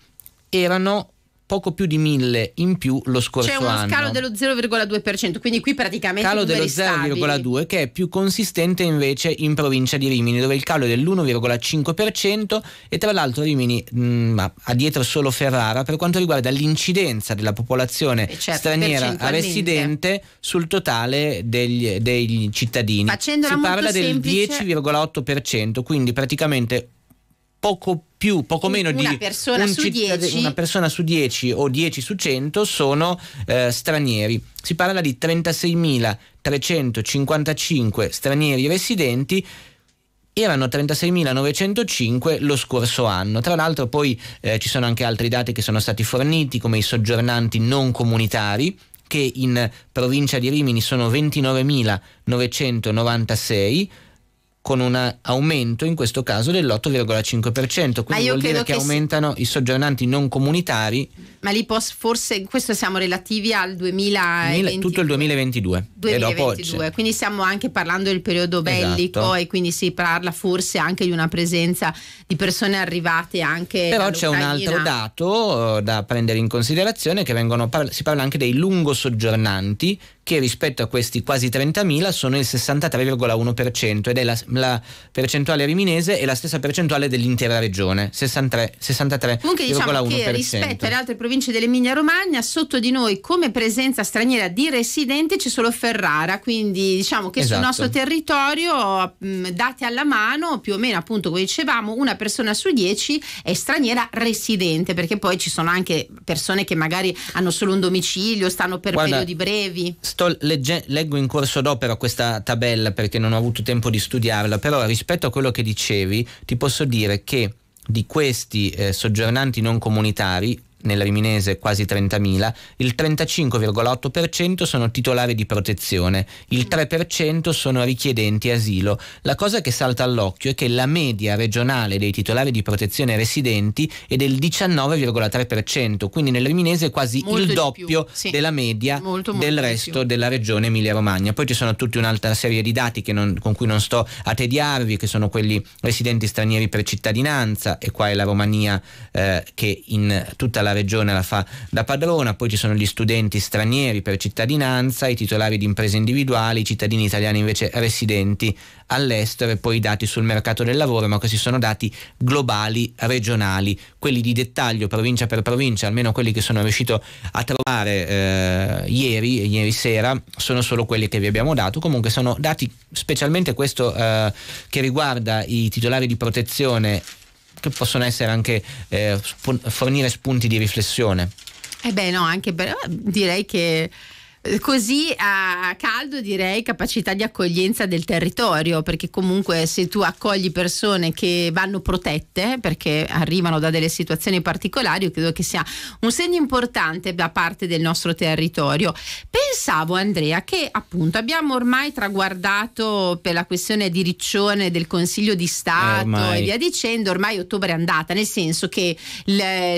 erano poco più di 1000 in più lo scorso anno. C'è uno scalo dello 0,2%, quindi qui praticamente calo dello 0,2 che è più consistente invece in provincia di Rimini, dove il calo è dell'1,5% e tra l'altro Rimini mh, mm, ha dietro solo Ferrara per quanto riguarda l'incidenza della popolazione eh, certo, straniera residente sul totale degli, degli cittadini. Facendola si parla semplice. del 10,8%, quindi praticamente poco più più poco meno una di persona un cittad- una persona su 10 o 10 su 100 sono eh, stranieri. Si parla di 36.355 stranieri residenti erano 36.905 lo scorso anno. Tra l'altro poi eh, ci sono anche altri dati che sono stati forniti come i soggiornanti non comunitari che in provincia di Rimini sono 29.996 con un aumento in questo caso dell'8,5%, quindi vuol dire che, che aumentano si... i soggiornanti non comunitari. Ma lì posso, forse questo siamo relativi al 2020, tutto il 2022. 2022 quindi stiamo anche parlando del periodo bellico esatto. e quindi si parla forse anche di una presenza di persone arrivate anche Però c'è un altro dato eh, da prendere in considerazione che vengono, si parla anche dei lungo soggiornanti che rispetto a questi quasi 30.000 sono il 63,1% ed è la, la percentuale riminese è la stessa percentuale dell'intera regione, 63, 63,1%. Comunque diciamo che rispetto alle altre province dell'Emilia Romagna, sotto di noi come presenza straniera di residenti c'è solo Ferrara, quindi diciamo che esatto. sul nostro territorio, mm, date alla mano, più o meno appunto come dicevamo, una persona su dieci è straniera residente, perché poi ci sono anche persone che magari hanno solo un domicilio, stanno per Guarda, periodi brevi. Sto legge- leggo in corso d'opera questa tabella perché non ho avuto tempo di studiare spiegarla, però rispetto a quello che dicevi ti posso dire che di questi eh, soggiornanti non comunitari nella Riminese quasi 30.000, il 35,8% sono titolari di protezione, il 3% mm. sono richiedenti asilo. La cosa che salta all'occhio è che la media regionale dei titolari di protezione residenti è del 19,3%, quindi nella Riminese quasi Molto il doppio sì. della media Molto, del resto della regione Emilia-Romagna. Poi ci sono tutta un'altra serie di dati non, con cui non sto a tediarvi, che sono quelli residenti stranieri per cittadinanza e qua è la Romania eh, che in tutta la la regione la fa da padrona, poi ci sono gli studenti stranieri per cittadinanza, i titolari di imprese individuali, i cittadini italiani invece residenti all'estero e poi i dati sul mercato del lavoro, ma questi sono dati globali, regionali, quelli di dettaglio provincia per provincia, almeno quelli che sono riuscito a trovare eh, ieri, ieri sera, sono solo quelli che vi abbiamo dato, comunque sono dati specialmente questo eh, che riguarda i titolari di protezione che possono essere anche eh, fornire spunti di riflessione. Eh beh no, anche per, direi che così a caldo direi capacità di accoglienza del territorio perché comunque se tu accogli persone che vanno protette perché arrivano da delle situazioni particolari io credo che sia un segno importante da parte del nostro territorio pensavo Andrea che appunto abbiamo ormai traguardato per la questione di Riccione del Consiglio di Stato eh, ormai. e via dicendo ormai ottobre è andata nel senso che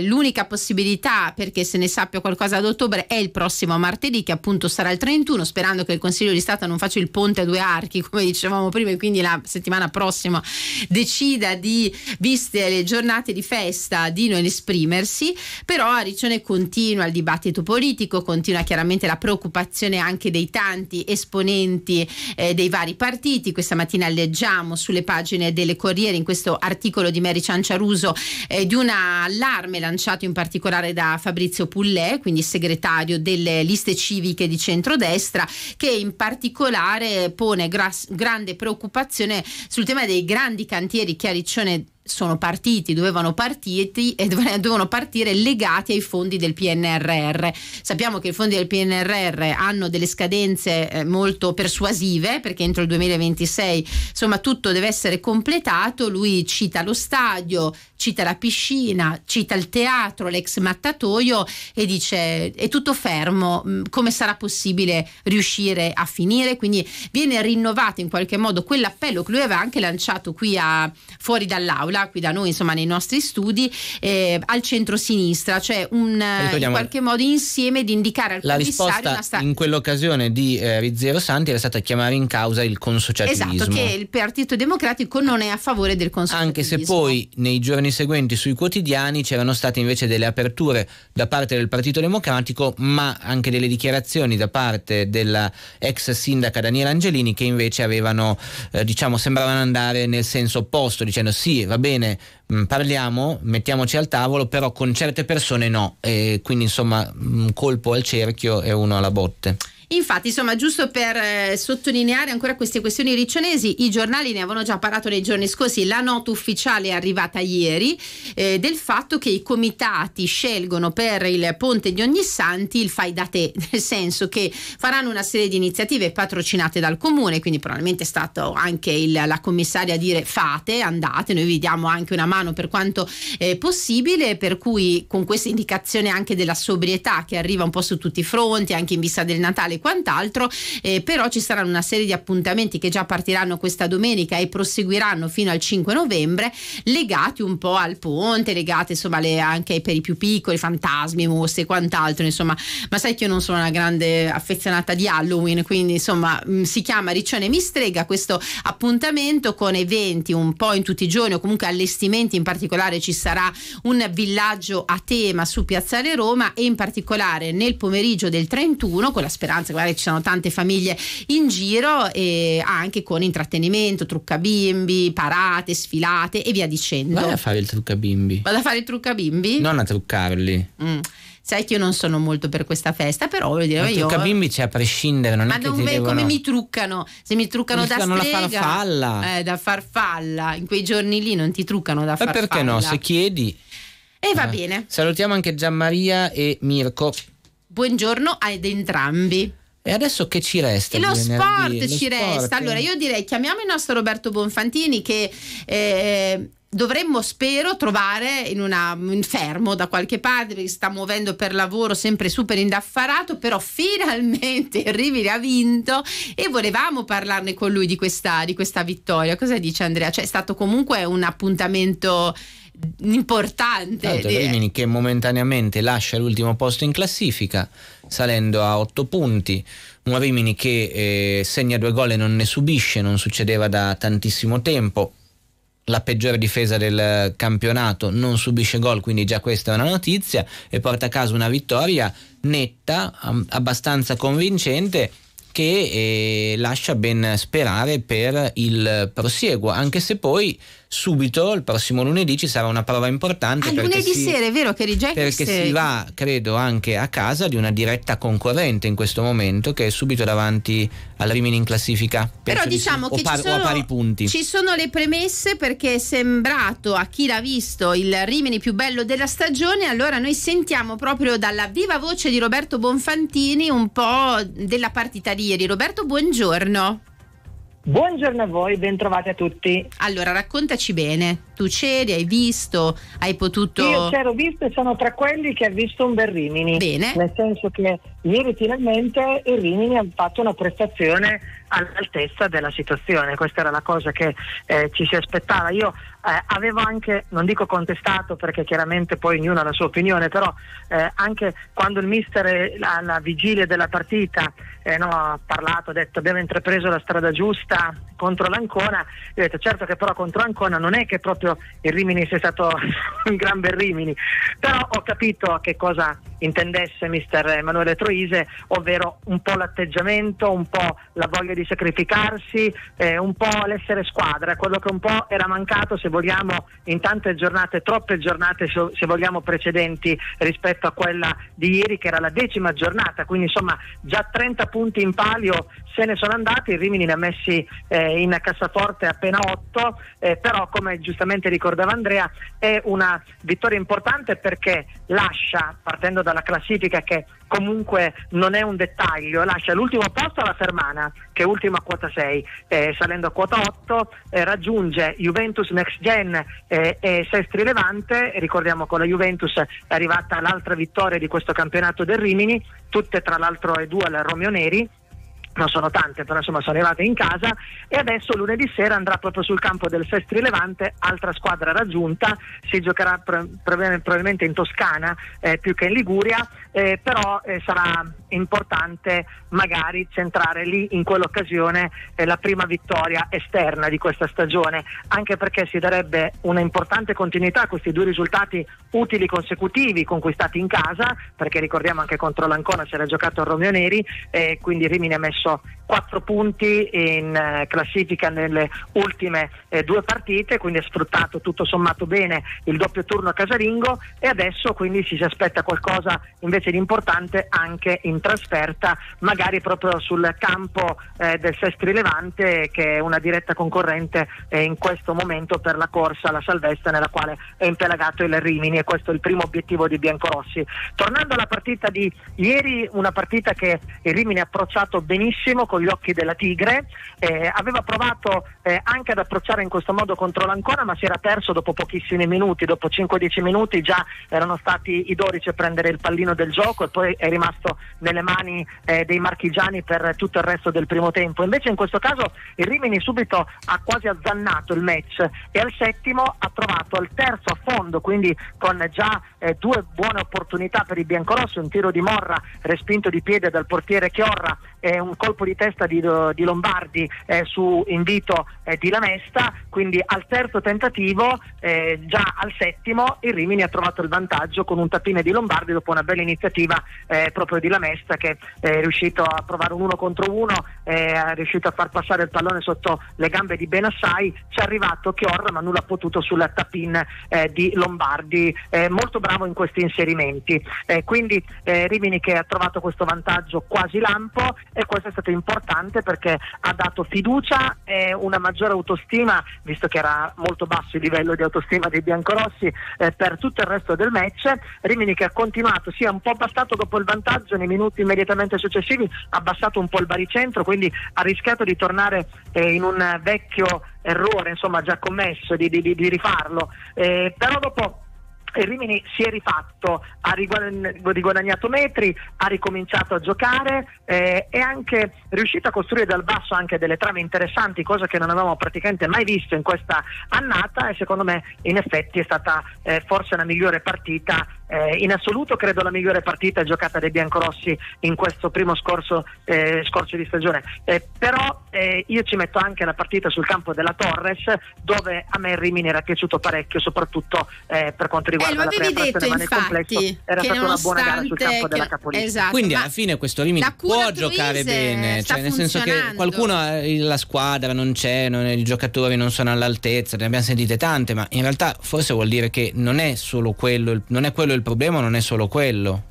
l'unica possibilità perché se ne sappia qualcosa ad ottobre è il prossimo martedì che appunto appunto sarà il 31, sperando che il Consiglio di Stato non faccia il ponte a due archi, (laughs) come dicevamo prima, e quindi la settimana prossima decida di, viste le giornate di festa, di non esprimersi, però a Riccione continua il dibattito politico, continua chiaramente la preoccupazione anche dei tanti esponenti eh, dei vari partiti. Questa mattina leggiamo sulle pagine delle Corriere in questo articolo di Mary Cianciaruso eh, di un allarme lanciato in particolare da Fabrizio Pullè, quindi segretario delle liste civiche politiche di centrodestra che in particolare pone gras- grande preoccupazione sul tema dei grandi cantieri Chiariccione sono partiti, dovevano, partiti, e dovevano partire legati ai fondi del PNRR. Sappiamo che i fondi del PNRR hanno delle scadenze eh, molto persuasive perché entro il 2026 insomma tutto deve essere completato, lui cita lo stadio, cita la piscina, cita il teatro, l'ex mattatoio e dice è tutto fermo, mm, come sarà possibile riuscire a finire? Quindi viene rinnovato in qualche modo quell'appello che lui aveva anche lanciato qui a, fuori dall'aula aula, qui da noi, insomma, nei nostri studi, eh, al centro-sinistra, cioè un eh, in qualche modo insieme di indicare al la commissario una sta- in quell'occasione di eh, Rizzero Santi era stata chiamare in causa il consociativismo. Esatto, che il Partito Democratico non è a favore del consociativismo. Anche se poi nei giorni seguenti sui quotidiani c'erano state invece delle aperture da parte del Partito Democratico, ma anche delle dichiarazioni da parte della ex sindaca Daniela Angelini che invece avevano eh, diciamo sembravano andare nel senso opposto, dicendo sì, va bene, mm, parliamo, mettiamoci al tavolo, però con certe persone no. E quindi insomma un mm, colpo al cerchio e uno alla botte. Infatti, insomma, giusto per eh, sottolineare ancora queste questioni riccionesi, i giornali ne avevano già parlato nei giorni scorsi, la nota ufficiale è arrivata ieri eh, del fatto che i comitati scelgono per il ponte di ogni santi il fai da te, (laughs) nel senso che faranno una serie di iniziative patrocinate dal comune, quindi probabilmente è stata anche il, la commissaria a dire fate, andate, noi vi diamo anche una mano per quanto è eh, possibile, per cui con questa indicazione anche della sobrietà che arriva un po' su tutti i fronti, anche in vista del Natale, quant'altro, eh, però ci saranno una serie di appuntamenti che già partiranno questa domenica e proseguiranno fino al 5 novembre, legati un po' al ponte, legati insomma le, anche per i più piccoli, fantasmi, mostre e quant'altro, insomma, ma sai che io non sono una grande affezionata di Halloween, quindi insomma mh, mm, si chiama Riccione Mistrega questo appuntamento con eventi un po' in tutti i giorni o comunque allestimenti, in particolare ci sarà un villaggio a tema su Piazzale Roma e in particolare nel pomeriggio del 31 con la speranza vacanze, guarda ci sono tante famiglie in giro e anche con intrattenimento, trucca bimbi, parate, sfilate e via dicendo. Vado a fare il trucca bimbi. Vado a fare il trucca bimbi? Non a truccarli. Mm sai che io non sono molto per questa festa, però voglio dire, ma io. Trucca bimbi c'è a prescindere, non ma è non che ti devono... come mi truccano? Se mi truccano mi da strega, la farfalla. Eh, da farfalla, in quei giorni lì non ti truccano da farfalla. Eh, ma perché no? Se chiedi. E eh, va bene. Salutiamo anche Gianmaria e Mirko. Buongiorno ad entrambi. E adesso che ci resta? E lo sport ci lo resta. Sport. Allora io direi chiamiamo il nostro Roberto Bonfantini che eh, dovremmo, spero, trovare in una, un fermo da qualche parte che sta muovendo per lavoro sempre super indaffarato, però finalmente (laughs) Rivili ha vinto e volevamo parlarne con lui di questa, di questa vittoria. Cosa dice Andrea? Cioè è stato comunque un appuntamento importante. Certo, Rimini che momentaneamente lascia l'ultimo posto in classifica salendo a 8 punti. Un Rimini che eh, segna due gol e non ne subisce, non succedeva da tantissimo tempo. La peggiore difesa del campionato non subisce gol, quindi già questa è una notizia. E porta a casa una vittoria netta, abbastanza convincente che eh, lascia ben sperare per il prosieguo, anche se poi subito il prossimo lunedì ci sarà una prova importante. Ah, lunedì si, sera è vero che Reject Perché se... si va, credo, anche a casa di una diretta concorrente in questo momento che è subito davanti al Rimini in classifica. Però diciamo di sì, che o, par- sono, o a pari punti. Ci sono le premesse perché è sembrato a chi l'ha visto il Rimini più bello della stagione, allora noi sentiamo proprio dalla viva voce di Roberto Bonfantini un po' della partita di ieri. Roberto, buongiorno. Buongiorno a voi, bentrovati a tutti. Allora, raccontaci bene, tu c'eri, hai visto, hai potuto... Io c'ero visto e sono tra quelli che ha visto un bel Rimini. Bene. Nel senso che ieri finalmente il Rimini ha fatto una prestazione all'altezza della situazione. Questa era la cosa che eh, ci si aspettava. Io eh, avevo anche, non dico contestato perché chiaramente poi ognuno ha la sua opinione, però eh, anche quando il mister alla vigilia della partita eh, no, ha parlato, ha detto abbiamo intrapreso la strada giusta contro l'Ancona, io ho detto certo che però contro l'Ancona non è che proprio il Rimini sia stato (laughs) un gran bel Rimini, però ho capito che cosa intendesse mister Emanuele Troise, ovvero un po' l'atteggiamento, un po' la voglia di sacrificarsi, eh, un po' l'essere squadra, quello che un po' era mancato se vogliamo in tante giornate, troppe giornate se vogliamo precedenti rispetto a quella di ieri che era la decima giornata, quindi insomma già 30 punti in palio se ne sono andati, il Rimini ne ha messi eh, in cassaforte appena 8, eh, però come giustamente ricordava Andrea è una vittoria importante perché lascia partendo da da classifica che comunque non è un dettaglio, lascia l'ultimo posto alla Fermana, che è ultima a quota 6, eh, salendo a quota 8 eh, raggiunge Juventus Next Gen eh, e Sestri Levante, ricordiamo con la Juventus è arrivata l'altra vittoria di questo campionato del Rimini, tutte tra l'altro e due al Romeo Neri, non sono tante, però insomma sono arrivate in casa e adesso lunedì sera andrà proprio sul campo del Sestri Levante, altra squadra raggiunta, si giocherà pr- probabilmente in Toscana eh, più che in Liguria, eh, però eh, sarà importante magari centrare lì in quell'occasione eh, la prima vittoria esterna di questa stagione, anche perché si darebbe una importante continuità a questi due risultati utili consecutivi conquistati in casa, perché ricordiamo anche contro l'Ancona si era giocato a Romeo Neri, e eh, quindi Rimini ha messo preso 4 punti in eh, classifica nelle ultime eh, due partite, quindi ha sfruttato tutto sommato bene il doppio turno a casalingo e adesso quindi ci si aspetta qualcosa invece di importante anche in trasferta, magari proprio sul campo eh, del Sestri Levante che è una diretta concorrente eh, in questo momento per la corsa alla salvezza nella quale è impelagato il Rimini e questo è il primo obiettivo di Biancorossi. Tornando alla partita di ieri, una partita che il Rimini ha approcciato benissimo benissimo con gli occhi della tigre, eh, aveva provato eh, anche ad approcciare in questo modo contro l'Ancona ma si era perso dopo pochissimi minuti, dopo 5-10 minuti già erano stati i 12 a prendere il pallino del gioco e poi è rimasto nelle mani eh, dei marchigiani per tutto il resto del primo tempo. Invece in questo caso il Rimini subito ha quasi azzannato il match e al settimo ha trovato al terzo a fondo, quindi con già eh, due buone opportunità per i biancorossi, un tiro di morra respinto di piede dal portiere Chiorra eh, un colpo di testa di, di Lombardi eh, su invito eh, di Lamesta, quindi al terzo tentativo, eh, già al settimo, il Rimini ha trovato il vantaggio con un tappino di Lombardi dopo una bella iniziativa eh, proprio di Lamesta che eh, è riuscito a provare un uno contro uno, è riuscito a far passare il pallone sotto le gambe di Benassai, ci è arrivato Chior ma nulla ha potuto sul tappin di Lombardi, molto bravo in questi inserimenti. quindi Rimini che ha trovato questo vantaggio quasi lampo e questo è stato importante perché ha dato fiducia e una maggiore autostima, visto che era molto basso il livello di autostima dei biancorossi eh, per tutto il resto del match. Rimini che ha continuato, si è un po' abbassato dopo il vantaggio nei minuti immediatamente successivi, ha abbassato un po' il baricentro, quindi ha rischiato di tornare eh, in un vecchio errore insomma, già commesso, di, di, di rifarlo. Eh, però dopo Rimini si è rifatto, ha riguadagnato metri, ha ricominciato a giocare eh, è anche riuscito a costruire dal basso anche delle trame interessanti, cosa che non avevamo praticamente mai visto in questa annata e secondo me in effetti è stata eh, forse la migliore partita eh, in assoluto credo la migliore partita giocata dai biancorossi in questo primo scorso, eh, scorcio di stagione. Eh, però eh, io ci metto anche la partita sul campo della Torres, dove a me Rimini era piaciuto parecchio, soprattutto eh, per quanto eh, riguarda eh, la prima detto, ma nel complesso era stata una buona gara sul campo che... della Capolista. Esatto, Quindi alla fine questo Rimini può giocare bene, cioè, nel senso che qualcuno la squadra non c'è, non, i giocatori non sono all'altezza, ne abbiamo sentite tante, ma in realtà forse vuol dire che non è solo quello, non è quello il il problema non è solo quello,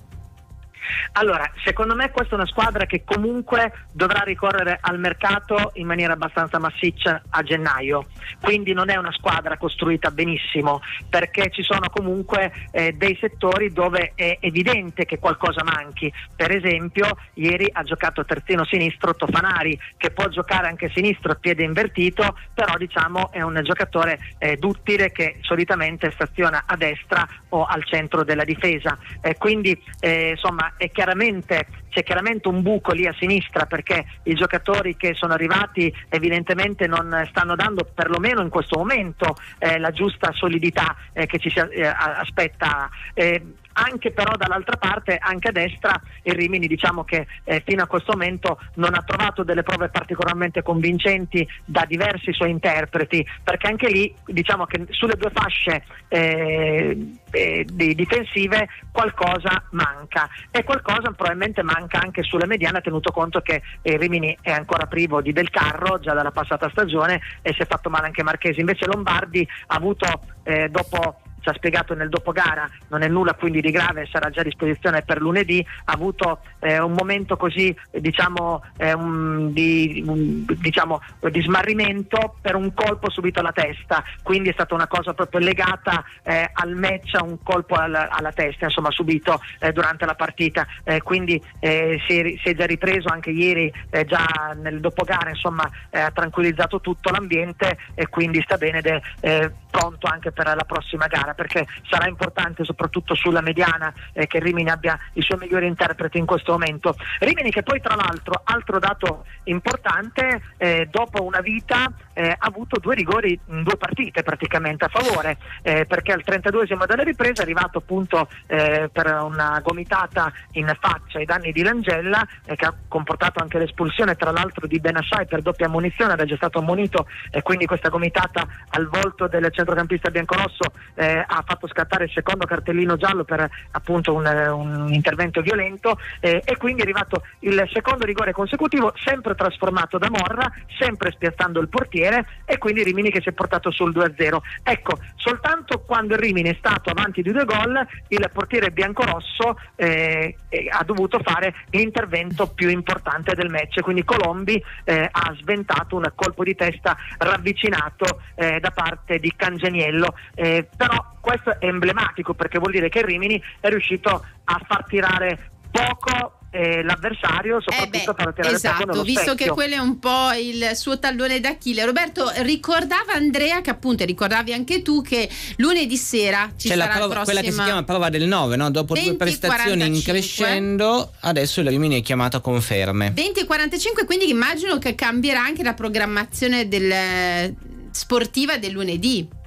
allora, secondo me questa è una squadra che comunque dovrà ricorrere al mercato in maniera abbastanza massiccia a gennaio, quindi non è una squadra costruita benissimo perché ci sono comunque eh, dei settori dove è evidente che qualcosa manchi. Per esempio, ieri ha giocato terzino sinistro Tofanari che può giocare anche sinistro a piede invertito, però diciamo è un giocatore eh, duttile che solitamente staziona a destra o al centro della difesa. Eh, quindi insomma chiaramente, c'è chiaramente un buco lì a sinistra perché i giocatori che sono arrivati evidentemente non stanno dando perlomeno in questo momento eh, la giusta solidità eh, che ci si eh, aspetta. Eh, anche però dall'altra parte, anche a destra, il Rimini diciamo che eh, fino a questo momento non ha trovato delle prove particolarmente convincenti da diversi suoi interpreti, perché anche lì diciamo che sulle due fasce eh, eh, difensive qualcosa manca e qualcosa probabilmente manca anche sulle mediane, tenuto conto che eh, Rimini è ancora privo di Del Carro già dalla passata stagione e si è fatto male anche Marchesi, invece Lombardi ha avuto eh, dopo ci ha spiegato nel dopogara, non è nulla quindi di grave, sarà già a disposizione per lunedì, ha avuto eh, un momento così diciamo, eh, un, di, un, diciamo, di, smarrimento per un colpo subito alla testa, quindi è stata una cosa proprio legata eh, al match, a un colpo alla, alla testa insomma, subito eh, durante la partita, eh, quindi eh, si, si, è già ripreso anche ieri, già nel dopogara insomma, ha tranquillizzato tutto l'ambiente e quindi sta bene ed è pronto anche per la prossima gara gara perché sarà importante soprattutto sulla mediana eh, che Rimini abbia i suoi migliori interpreti in questo momento. Rimini che poi tra l'altro, altro dato importante, eh, dopo una vita eh, ha avuto due rigori, mh, due partite praticamente a favore eh, perché al 32esimo della ripresa è arrivato appunto eh, per una gomitata in faccia ai danni di Langella eh, che ha comportato anche l'espulsione tra l'altro di Benassai per doppia munizione, era già stato ammonito e quindi questa gomitata al volto del centrocampista biancorosso eh, eh, ha fatto scattare il secondo cartellino giallo per appunto un, un intervento violento eh, e quindi è arrivato il secondo rigore consecutivo sempre trasformato da Morra, sempre spiazzando il portiere e quindi Rimini che si è portato sul 2-0. Ecco, soltanto quando il Rimini è stato avanti di due gol il portiere biancorosso eh, ha dovuto fare l'intervento più importante del match, quindi Colombi eh, ha sventato un colpo di testa ravvicinato eh, da parte di Cangeniello, eh, però questo è emblematico perché vuol dire che Rimini è riuscito a far tirare poco eh, l'avversario eh soprattutto eh beh, per tirare esatto, visto specchio. che quello è un po' il suo tallone d'Achille Roberto ricordava Andrea che appunto ricordavi anche tu che lunedì sera ci C'è sarà la prova, prossima... quella che si chiama prova del 9 no? dopo 20, due prestazioni 45. in crescendo adesso la Rimini è chiamata conferme 20.45 quindi immagino che cambierà anche la programmazione del, eh, sportiva del lunedì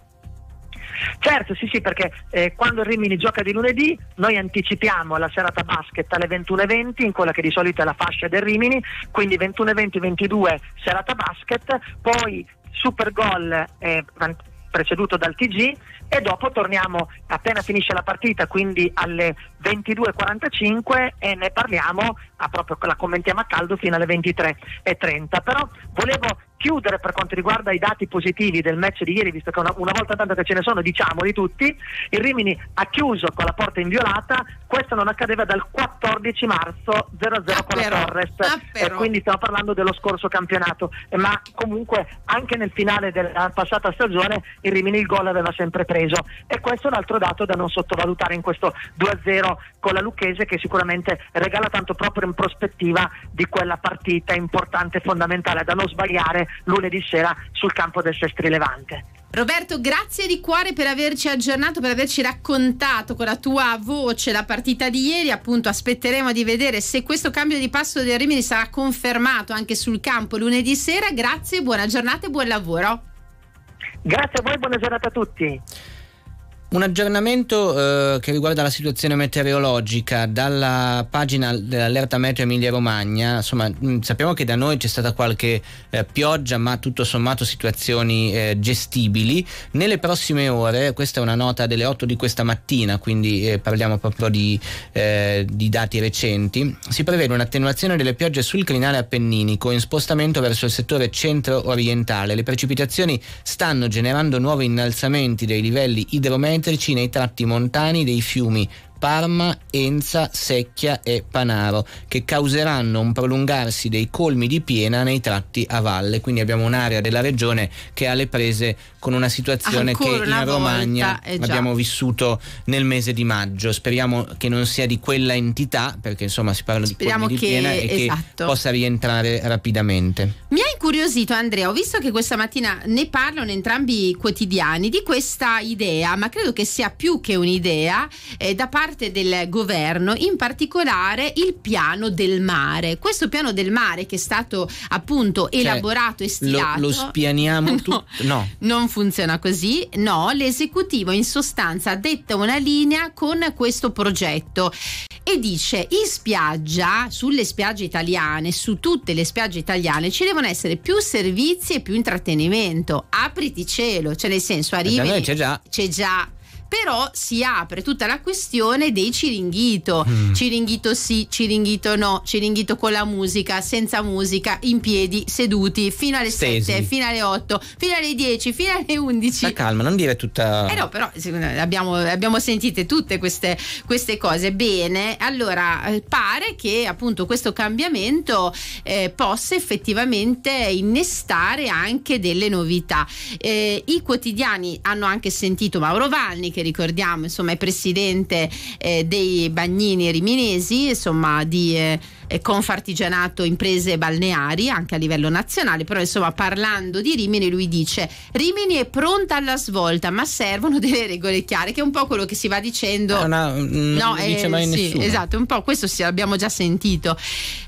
Certo, sì, sì, perché eh, quando Rimini gioca di lunedì noi anticipiamo la serata basket alle 21.20 in quella che di solito è la fascia del Rimini, quindi 21.20-22 serata basket, poi super gol eh, preceduto dal TG e dopo torniamo appena finisce la partita, quindi alle 22.45 e ne parliamo, ah, proprio, la commentiamo a caldo fino alle 23.30. Però volevo chiudere per quanto riguarda i dati positivi del match di ieri, visto che una, una volta tanto che ce ne sono, diciamoli tutti, il Rimini ha chiuso con la porta inviolata, questo non accadeva dal 14 marzo 0-0 con la ah, Torres, ah, e quindi stiamo parlando dello scorso campionato, ma comunque anche nel finale della passata stagione il Rimini il gol aveva sempre preso e questo è un altro dato da non sottovalutare in questo 2-0 con la Lucchese che sicuramente regala tanto proprio in prospettiva di quella partita importante e fondamentale da non sbagliare lunedì sera sul campo del Sestri Levante. Roberto, grazie di cuore per averci aggiornato, per averci raccontato con la tua voce la partita di ieri. Appunto, aspetteremo di vedere se questo cambio di passo del Rimini sarà confermato anche sul campo lunedì sera. Grazie, buona giornata e buon lavoro. Grazie a voi, buona giornata a tutti. Un aggiornamento eh, che riguarda la situazione meteorologica dalla pagina dell'Alerta Meteo Emilia Romagna. Insomma, mh, mm, sappiamo che da noi c'è stata qualche eh, pioggia, ma tutto sommato situazioni eh, gestibili. Nelle prossime ore, questa è una nota delle 8 di questa mattina, quindi eh, parliamo proprio di, eh, di dati recenti, si prevede un'attenuazione delle piogge sul crinale appenninico in spostamento verso il settore centro-orientale. Le precipitazioni stanno generando nuovi innalzamenti dei livelli idrometrici intercina i tratti montani dei fiumi Parma, Enza, Secchia e Panaro, che causeranno un prolungarsi dei colmi di piena nei tratti a valle. Quindi abbiamo un'area della regione che ha le prese con una situazione Ancora che in Romagna volta, eh, abbiamo vissuto nel mese di maggio. Speriamo che non sia di quella entità, perché insomma si parla Speriamo di Speriamo che, e esatto. che possa rientrare rapidamente. Mi ha incuriosito Andrea, ho visto che questa mattina ne parlano entrambi i quotidiani di questa idea, ma credo che sia più che un'idea eh, da parte del governo, in particolare il piano del mare. Questo piano del mare che è stato appunto cioè, elaborato cioè, e stilato. Lo, lo spianiamo (laughs) no, tutto. No. Non funziona così, no, l'esecutivo in sostanza detta una linea con questo progetto e dice in spiaggia, sulle spiagge italiane, su tutte le spiagge italiane ci devono essere più servizi e più intrattenimento. Apriti cielo, cioè nel senso eh, arrivi... C'è già. C'è già però si apre tutta la questione dei ciringhito, mm. ciringhito sì, ciringhito no, ciringhito con la musica, senza musica, in piedi, seduti, fino alle Stesi. 7, fino alle 8, fino alle 10, fino alle 11. Ma calma, non dire tutta... Eh no, però abbiamo, abbiamo sentite tutte queste, queste, cose. Bene, allora eh, pare che appunto questo cambiamento eh, possa effettivamente innestare anche delle novità. Eh, I quotidiani hanno anche sentito Mauro Vanni che che ricordiamo insomma è presidente eh, dei Bagnini Riminesi, insomma di... Eh, eh, Confartigianato Imprese Balneari anche a livello nazionale, però insomma parlando di Rimini lui dice Rimini è pronta alla svolta ma servono delle regole chiare che è un po' quello che si va dicendo. Ah, no, mm, no, eh, dice mai sì, nessuno. Esatto, un po' questo sì, l'abbiamo già sentito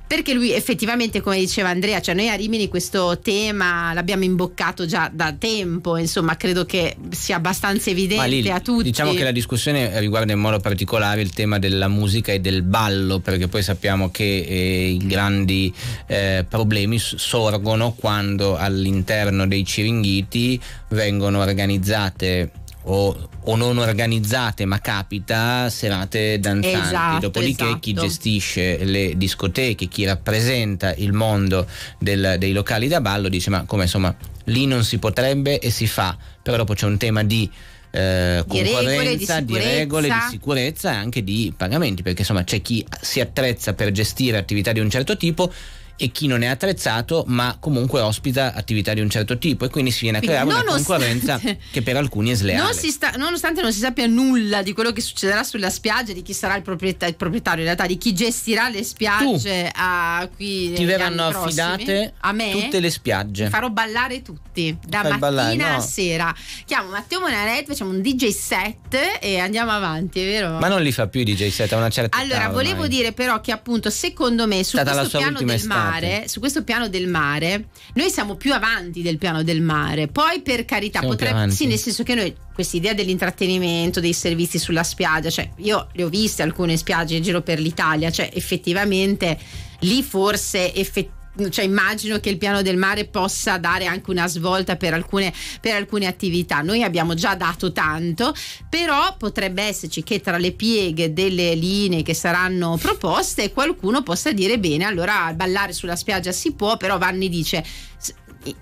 perché lui effettivamente come diceva Andrea cioè noi a Rimini questo tema l'abbiamo imboccato già da tempo insomma credo che sia abbastanza evidente lì, a tutti diciamo che la discussione riguarda in modo particolare il tema della musica e del ballo perché poi sappiamo che eh, eh, i grandi eh, problemi sorgono quando all'interno dei Ciringhiti vengono organizzate o, o, non organizzate, ma capita serate danzanti. Esatto, Dopodiché esatto. chi gestisce le discoteche, chi rappresenta il mondo del, dei locali da ballo dice: Ma come insomma, lì non si potrebbe e si fa, però dopo c'è un tema di eh, concorrenza, di regole, di, di regole, di sicurezza e anche di pagamenti, perché insomma c'è chi si attrezza per gestire attività di un certo tipo e chi non è attrezzato ma comunque ospita attività di un certo tipo e quindi si viene a creare quindi, una concorrenza (laughs) che per alcuni è sleale. Non sta, nonostante non si sappia nulla di quello che succederà sulla spiaggia, di chi sarà il, proprietà, il proprietario in realtà, di chi gestirà le spiagge a, qui ti verranno affidate prossimi, tutte le spiagge. Farò ballare tutti, da Fai mattina ballare, no. a sera. Chiamo Matteo Monaret, facciamo un DJ set e andiamo avanti, è vero? Ma non li fa più i DJ set a una certa Allora, volevo dire però che appunto secondo me su Stata questo piano del mare mare, su questo piano del mare, noi siamo più avanti del piano del mare. Poi per carità, potrebbe sì, nel senso che noi questa idea dell'intrattenimento, dei servizi sulla spiaggia, cioè io le ho viste alcune spiagge in giro per l'Italia, cioè effettivamente lì forse effettivamente cioè immagino che il piano del mare possa dare anche una svolta per alcune, per alcune, attività. Noi abbiamo già dato tanto, però potrebbe esserci che tra le pieghe delle linee che saranno proposte qualcuno possa dire bene, allora ballare sulla spiaggia si può, però Vanni dice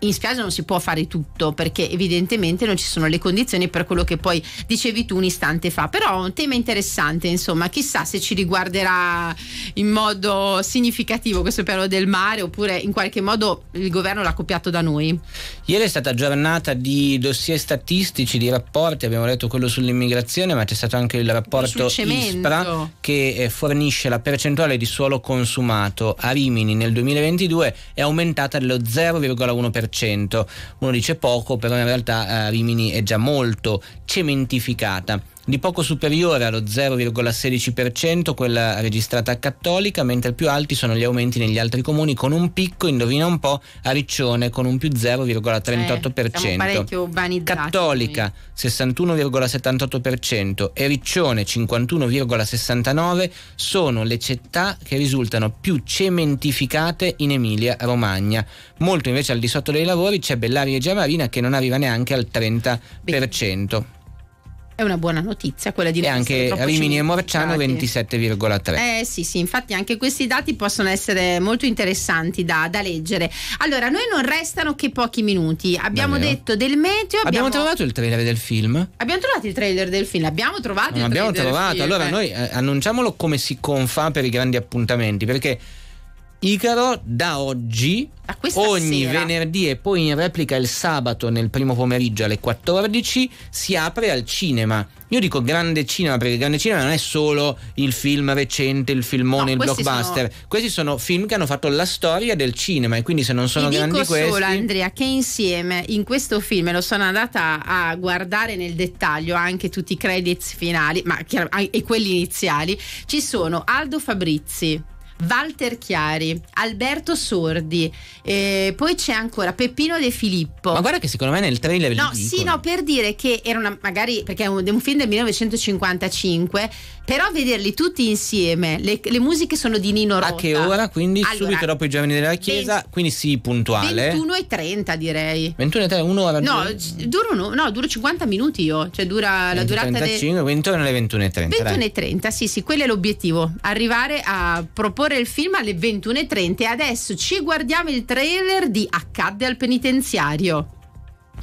in spiaggia non si può fare tutto perché evidentemente non ci sono le condizioni per quello che poi dicevi tu un istante fa però è un tema interessante insomma chissà se ci riguarderà in modo significativo questo piano del mare oppure in qualche modo il governo l'ha copiato da noi ieri è stata giornata di dossier statistici di rapporti abbiamo letto quello sull'immigrazione ma c'è stato anche il rapporto ISPRA che eh, fornisce la percentuale di suolo consumato a Rimini nel 2022 è aumentata dello 0,1% uno dice poco, però in realtà eh, Rimini è già molto cementificata di poco superiore allo 0,16% quella registrata a Cattolica, mentre più alti sono gli aumenti negli altri comuni con un picco, indovina un po', a Riccione con un più 0,38%. Eh, Cattolica 61,78% e Riccione 51,69% sono le città che risultano più cementificate in Emilia-Romagna. Molto invece al di sotto dei lavori c'è Bellaria e Giamarina che non arriva neanche al 30%. Bene è una buona notizia quella di E anche Rimini e Morciano 27,3. Eh sì, sì, infatti anche questi dati possono essere molto interessanti da, da leggere. Allora, noi non restano che pochi minuti. Abbiamo Davvero? detto del meteo. Abbiamo, abbiamo, trovato il trailer del film. Abbiamo trovato il trailer del film. Abbiamo trovato non il abbiamo trailer. Abbiamo trovato. Allora, noi eh, annunciamolo come si confà per i grandi appuntamenti, perché Icaro da oggi ogni sera. venerdì e poi in replica il sabato nel primo pomeriggio alle 14 si apre al cinema. Io dico grande cinema perché grande cinema non è solo il film recente, il filmone, no, il questi blockbuster. Sono... Questi sono film che hanno fatto la storia del cinema e quindi se non sono Ti grandi dico questi... solo Andrea che insieme in questo film lo sono andata a guardare nel dettaglio anche tutti i credits finali, ma e quelli iniziali, ci sono Aldo Fabrizi Walter Chiari, Alberto Sordi, eh, poi c'è ancora Peppino De Filippo. Ma guarda che secondo me nel trailer... No, sì, no, per dire che era una, magari perché è un, è un film del 1955 però vederli tutti insieme, le, le musiche sono di Nino Rota. A che ora? Quindi allora, subito dopo i giovani della chiesa, 20, quindi sì, puntuale. 21 e 30 direi. 21 e 30, un'ora. No, dura no, duro 50 minuti io, cioè dura 20, la durata 35, de... 20 alle 21 e 30. 21 dai. e 30, sì, sì, quello è l'obiettivo, arrivare a proporre il film alle 21 e 30 e adesso ci guardiamo il trailer di Accadde al penitenziario.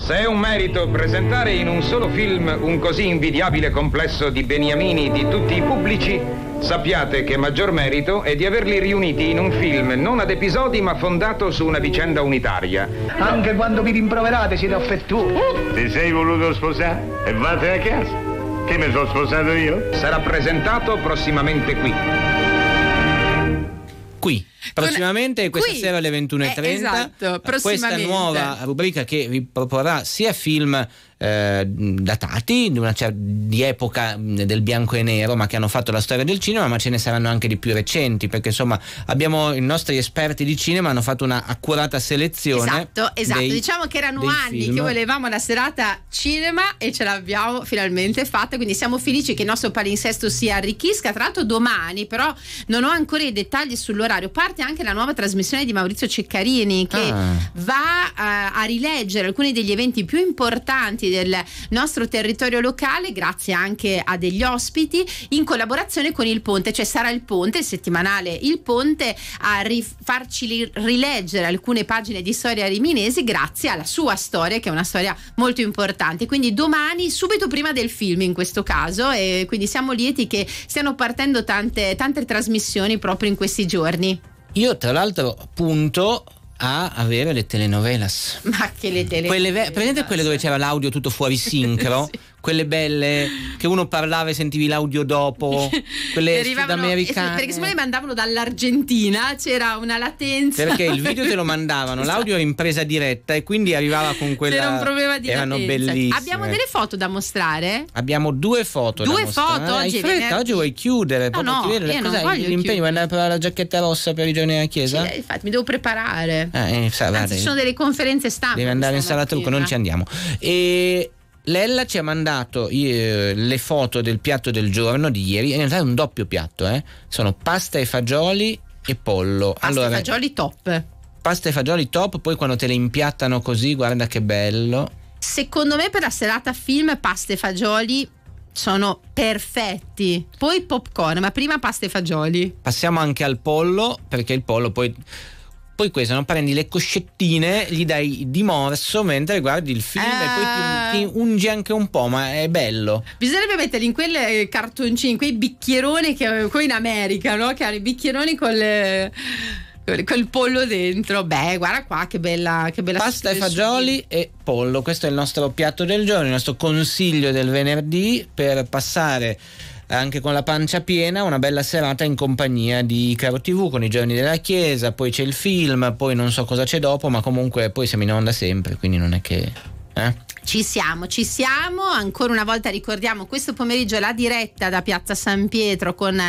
Se è un merito presentare in un solo film un così invidiabile complesso di beniamini di tutti i pubblici, sappiate che maggior merito è di averli riuniti in un film non ad episodi ma fondato su una vicenda unitaria. Anche quando vi rimproverate siete affettuosi. Uh, ti sei voluto sposare? E vattene a casa. Che mi sono sposato io? Sarà presentato prossimamente qui. Qui Prossimamente, questa Qui, sera alle 21.30, eh, esatto, eh, questa nuova rubrica che vi proporrà sia film eh, datati di, cer- di, epoca del bianco e nero ma che hanno fatto la storia del cinema ma ce ne saranno anche di più recenti perché insomma abbiamo i nostri esperti di cinema hanno fatto una accurata selezione esatto esatto dei, diciamo che erano anni film. che volevamo la serata cinema e ce l'abbiamo finalmente fatta quindi siamo felici che il nostro palinsesto si arricchisca tra l'altro domani però non ho ancora i dettagli sull'orario Parla parte anche la nuova trasmissione di Maurizio Ceccarini che ah. va uh, a rileggere alcuni degli eventi più importanti del nostro territorio locale grazie anche a degli ospiti in collaborazione con Il Ponte, cioè sarà Il Ponte, il settimanale Il Ponte a rif- farci rileggere alcune pagine di storia riminese grazie alla sua storia che è una storia molto importante. Quindi domani subito prima del film in questo caso e quindi siamo lieti che stiano partendo tante, tante trasmissioni proprio in questi giorni. Io tra l'altro punto a avere le telenovelas. Ma che le telenovelas? Quelle, presente quelle dove c'era l'audio tutto fuori (laughs) sincro? sì quelle belle che uno parlava e sentivi l'audio dopo, (laughs) quelle sudamericane. Perché se me le mandavano dall'Argentina c'era una latenza. Perché il video te lo (laughs) mandavano, esatto. l'audio era in presa diretta e quindi arrivava con quella C'era un problema di erano latenza. bellissime. Abbiamo delle foto da mostrare? Abbiamo due foto due da foto mostrare. oggi. Fretta, viene... oggi vuoi chiudere, no, no, chiudere. Io Cos'è? non l'impegno vuoi andare la giacchetta rossa per i giorni della chiesa? Cioè, infatti mi devo preparare. Ah, eh, eh sa, Anzi, ci sono delle conferenze stampa. Devi andare in sala trucco, non ci andiamo. E Lella ci ha mandato eh, le foto del piatto del giorno di ieri, in realtà è un doppio piatto, eh? sono pasta e fagioli e pollo. Pasta allora, e fagioli top. Pasta e fagioli top, poi quando te le impiattano così, guarda che bello. Secondo me per la serata film pasta e fagioli sono perfetti. Poi popcorn, ma prima pasta e fagioli. Passiamo anche al pollo, perché il pollo poi poi questo non prendi le coscettine gli dai di morso mentre guardi il film ah. e poi ti, ah. ti, ungi anche un po' ma è bello bisognerebbe metterli in quelle eh, cartoncino in quei bicchieroni che qui eh, in America no? che hanno i bicchieroni con le col eh, pollo dentro. Beh, guarda qua che bella, che bella pasta e fagioli e pollo. Questo è il nostro piatto del giorno, il nostro consiglio del venerdì per passare anche con la pancia piena, una bella serata in compagnia di Caro TV con i giorni della chiesa, poi c'è il film, poi non so cosa c'è dopo, ma comunque poi siamo in onda sempre, quindi non è che... Eh? Ci siamo, ci siamo, ancora una volta ricordiamo questo pomeriggio la diretta da Piazza San Pietro con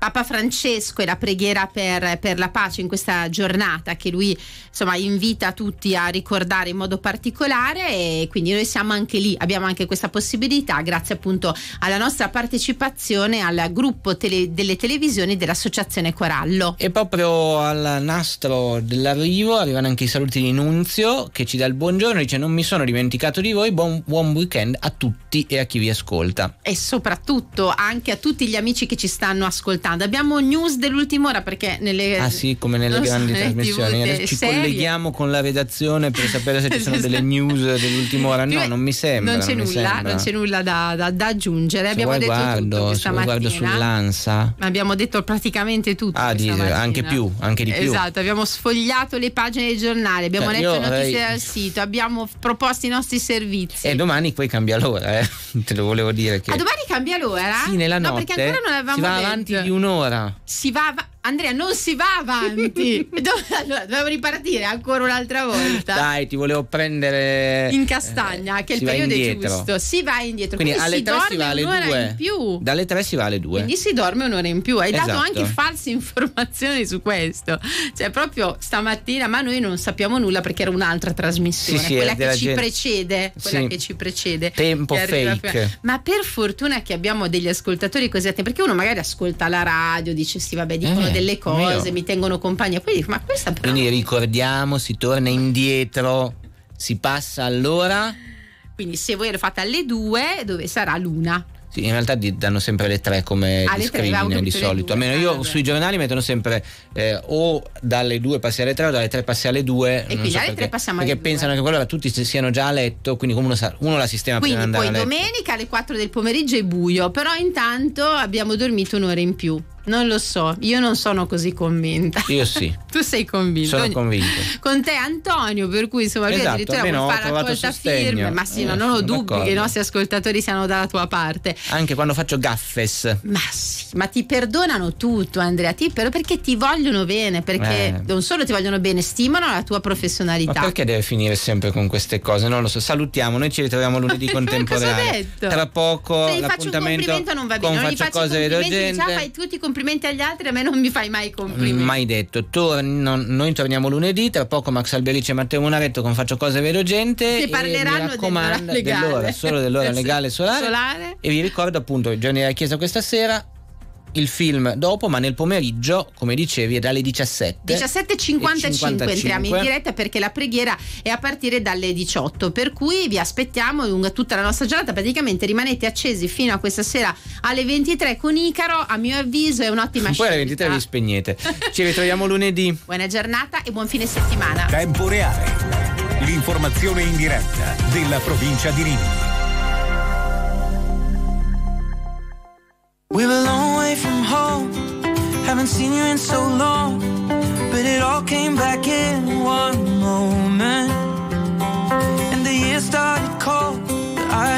Papa Francesco e la preghiera per, per, la pace in questa giornata che lui insomma, invita tutti a ricordare in modo particolare e quindi noi siamo anche lì, abbiamo anche questa possibilità grazie appunto alla nostra partecipazione al gruppo tele, delle televisioni dell'Associazione Corallo. E proprio al nastro dell'arrivo arrivano anche i saluti di Nunzio che ci dà il buongiorno, dice non mi sono dimenticato di voi, buon, buon weekend a tutti e a chi vi ascolta. E soprattutto anche a tutti gli amici che ci stanno ascoltando stand. Abbiamo news dell'ultima ora perché nelle... Ah sì, come nelle grandi so, trasmissioni. Adesso ci serie. colleghiamo con la redazione per sapere se ci sono (laughs) delle news dell'ultima ora. No, non mi sembra. Non c'è non nulla, non c'è nulla da, da, da aggiungere. Se abbiamo detto guardo, tutto questa mattina. Guardo sull'Ansa. Abbiamo detto praticamente tutto. Ah, di, anche più, anche di più. Esatto, abbiamo sfogliato le pagine del giornale, abbiamo cioè, letto notizie avrei... dal sito, abbiamo proposto i nostri servizi. E domani poi cambia l'ora, eh. (laughs) te lo volevo dire. Che... Ah, domani cambia l'ora? Sì, nella notte. No, perché ancora non avevamo si va avanti di un un'ora. Si va, va Andrea, non si va avanti. (laughs) Dove, allora, dovevo ripartire ancora un'altra volta. Dai, ti volevo prendere in castagna, eh, che il periodo è giusto. Si va indietro. Quindi, Quindi alle 3 si, si vale un'ora due. in più. Dalle 3 si va alle 2. Quindi si dorme un'ora in più. Hai esatto. dato anche esatto. false (laughs) informazioni su questo. Cioè, proprio stamattina, ma noi non sappiamo nulla perché era un'altra trasmissione, sì, sì, quella che ci gente. precede, quella sì. che ci precede. Tempo fake. Ma per fortuna che abbiamo degli ascoltatori così attenti, perché uno magari ascolta la radio, dice sì, vabbè, dicono eh. delle delle cose, Mio. mi tengono compagnia. Poi dico, ma questa però... Quindi ricordiamo, si torna indietro, si passa all'ora. Quindi se voi lo fate alle 2, dove sarà l'una? Sì, in realtà danno sempre le tre come ah, discrimine di solito. Almeno io vabbè. sui giornali mettono sempre eh, o dalle 2 passi alle 3 o dalle 3 passi alle 2. E quindi so alle perché, 3 passiamo perché alle Perché pensano eh. che quella tutti siano già a letto, quindi uno, uno la sistema quindi prima di andare a letto. poi domenica alle 4 del pomeriggio è buio, però intanto abbiamo dormito un'ora in più. Non lo so, io non sono così convinta. Io sì. (laughs) tu sei convinto. Sono convinto. Con te Antonio, per cui insomma esatto, lui addirittura vuoi fare raccolta firme. Ma sì, eh, no, non ho eh, dubbi d'accordo. che i nostri ascoltatori siano dalla tua parte. Anche quando faccio gaffes. Ma sì, ma ti perdonano tutto Andrea, ti per- perché ti vogliono bene, perché eh. non solo ti vogliono bene, stimano la tua professionalità. Ma perché deve finire sempre con queste cose? Non lo so, salutiamo, noi ci ritroviamo lunedì (laughs) contemporaneo. Tra poco Se gli faccio un complimento non va bene, non gli faccio cose complimenti, Ciao, fai tutti i complimenti complimenti agli altri, a me non mi fai mai complimenti. Mai detto. Torno, noi torniamo lunedì, tra poco Max Alberici e Matteo Munaretto con Faccio Cose Vedo Gente. Ti parleranno dell'ora legale. Dell'ora, solo dell'ora (laughs) legale solare. solare. E vi ricordo appunto, il giorno della Chiesa questa sera, il film dopo, ma nel pomeriggio, come dicevi, è dalle 17. 17.55 entriamo in diretta perché la preghiera è a partire dalle 18. Per cui vi aspettiamo lungo tutta la nostra giornata. Praticamente rimanete accesi fino a questa sera alle 23 con Icaro. A mio avviso è un'ottima Poi scelta. Poi alle 23 vi spegnete. (laughs) Ci ritroviamo lunedì. Buona giornata e buon fine settimana. Tempo reale. L'informazione in diretta della provincia di Rimini. We were a long way from home, haven't seen you in so long, but it all came back in one moment, and the years started cold, but I.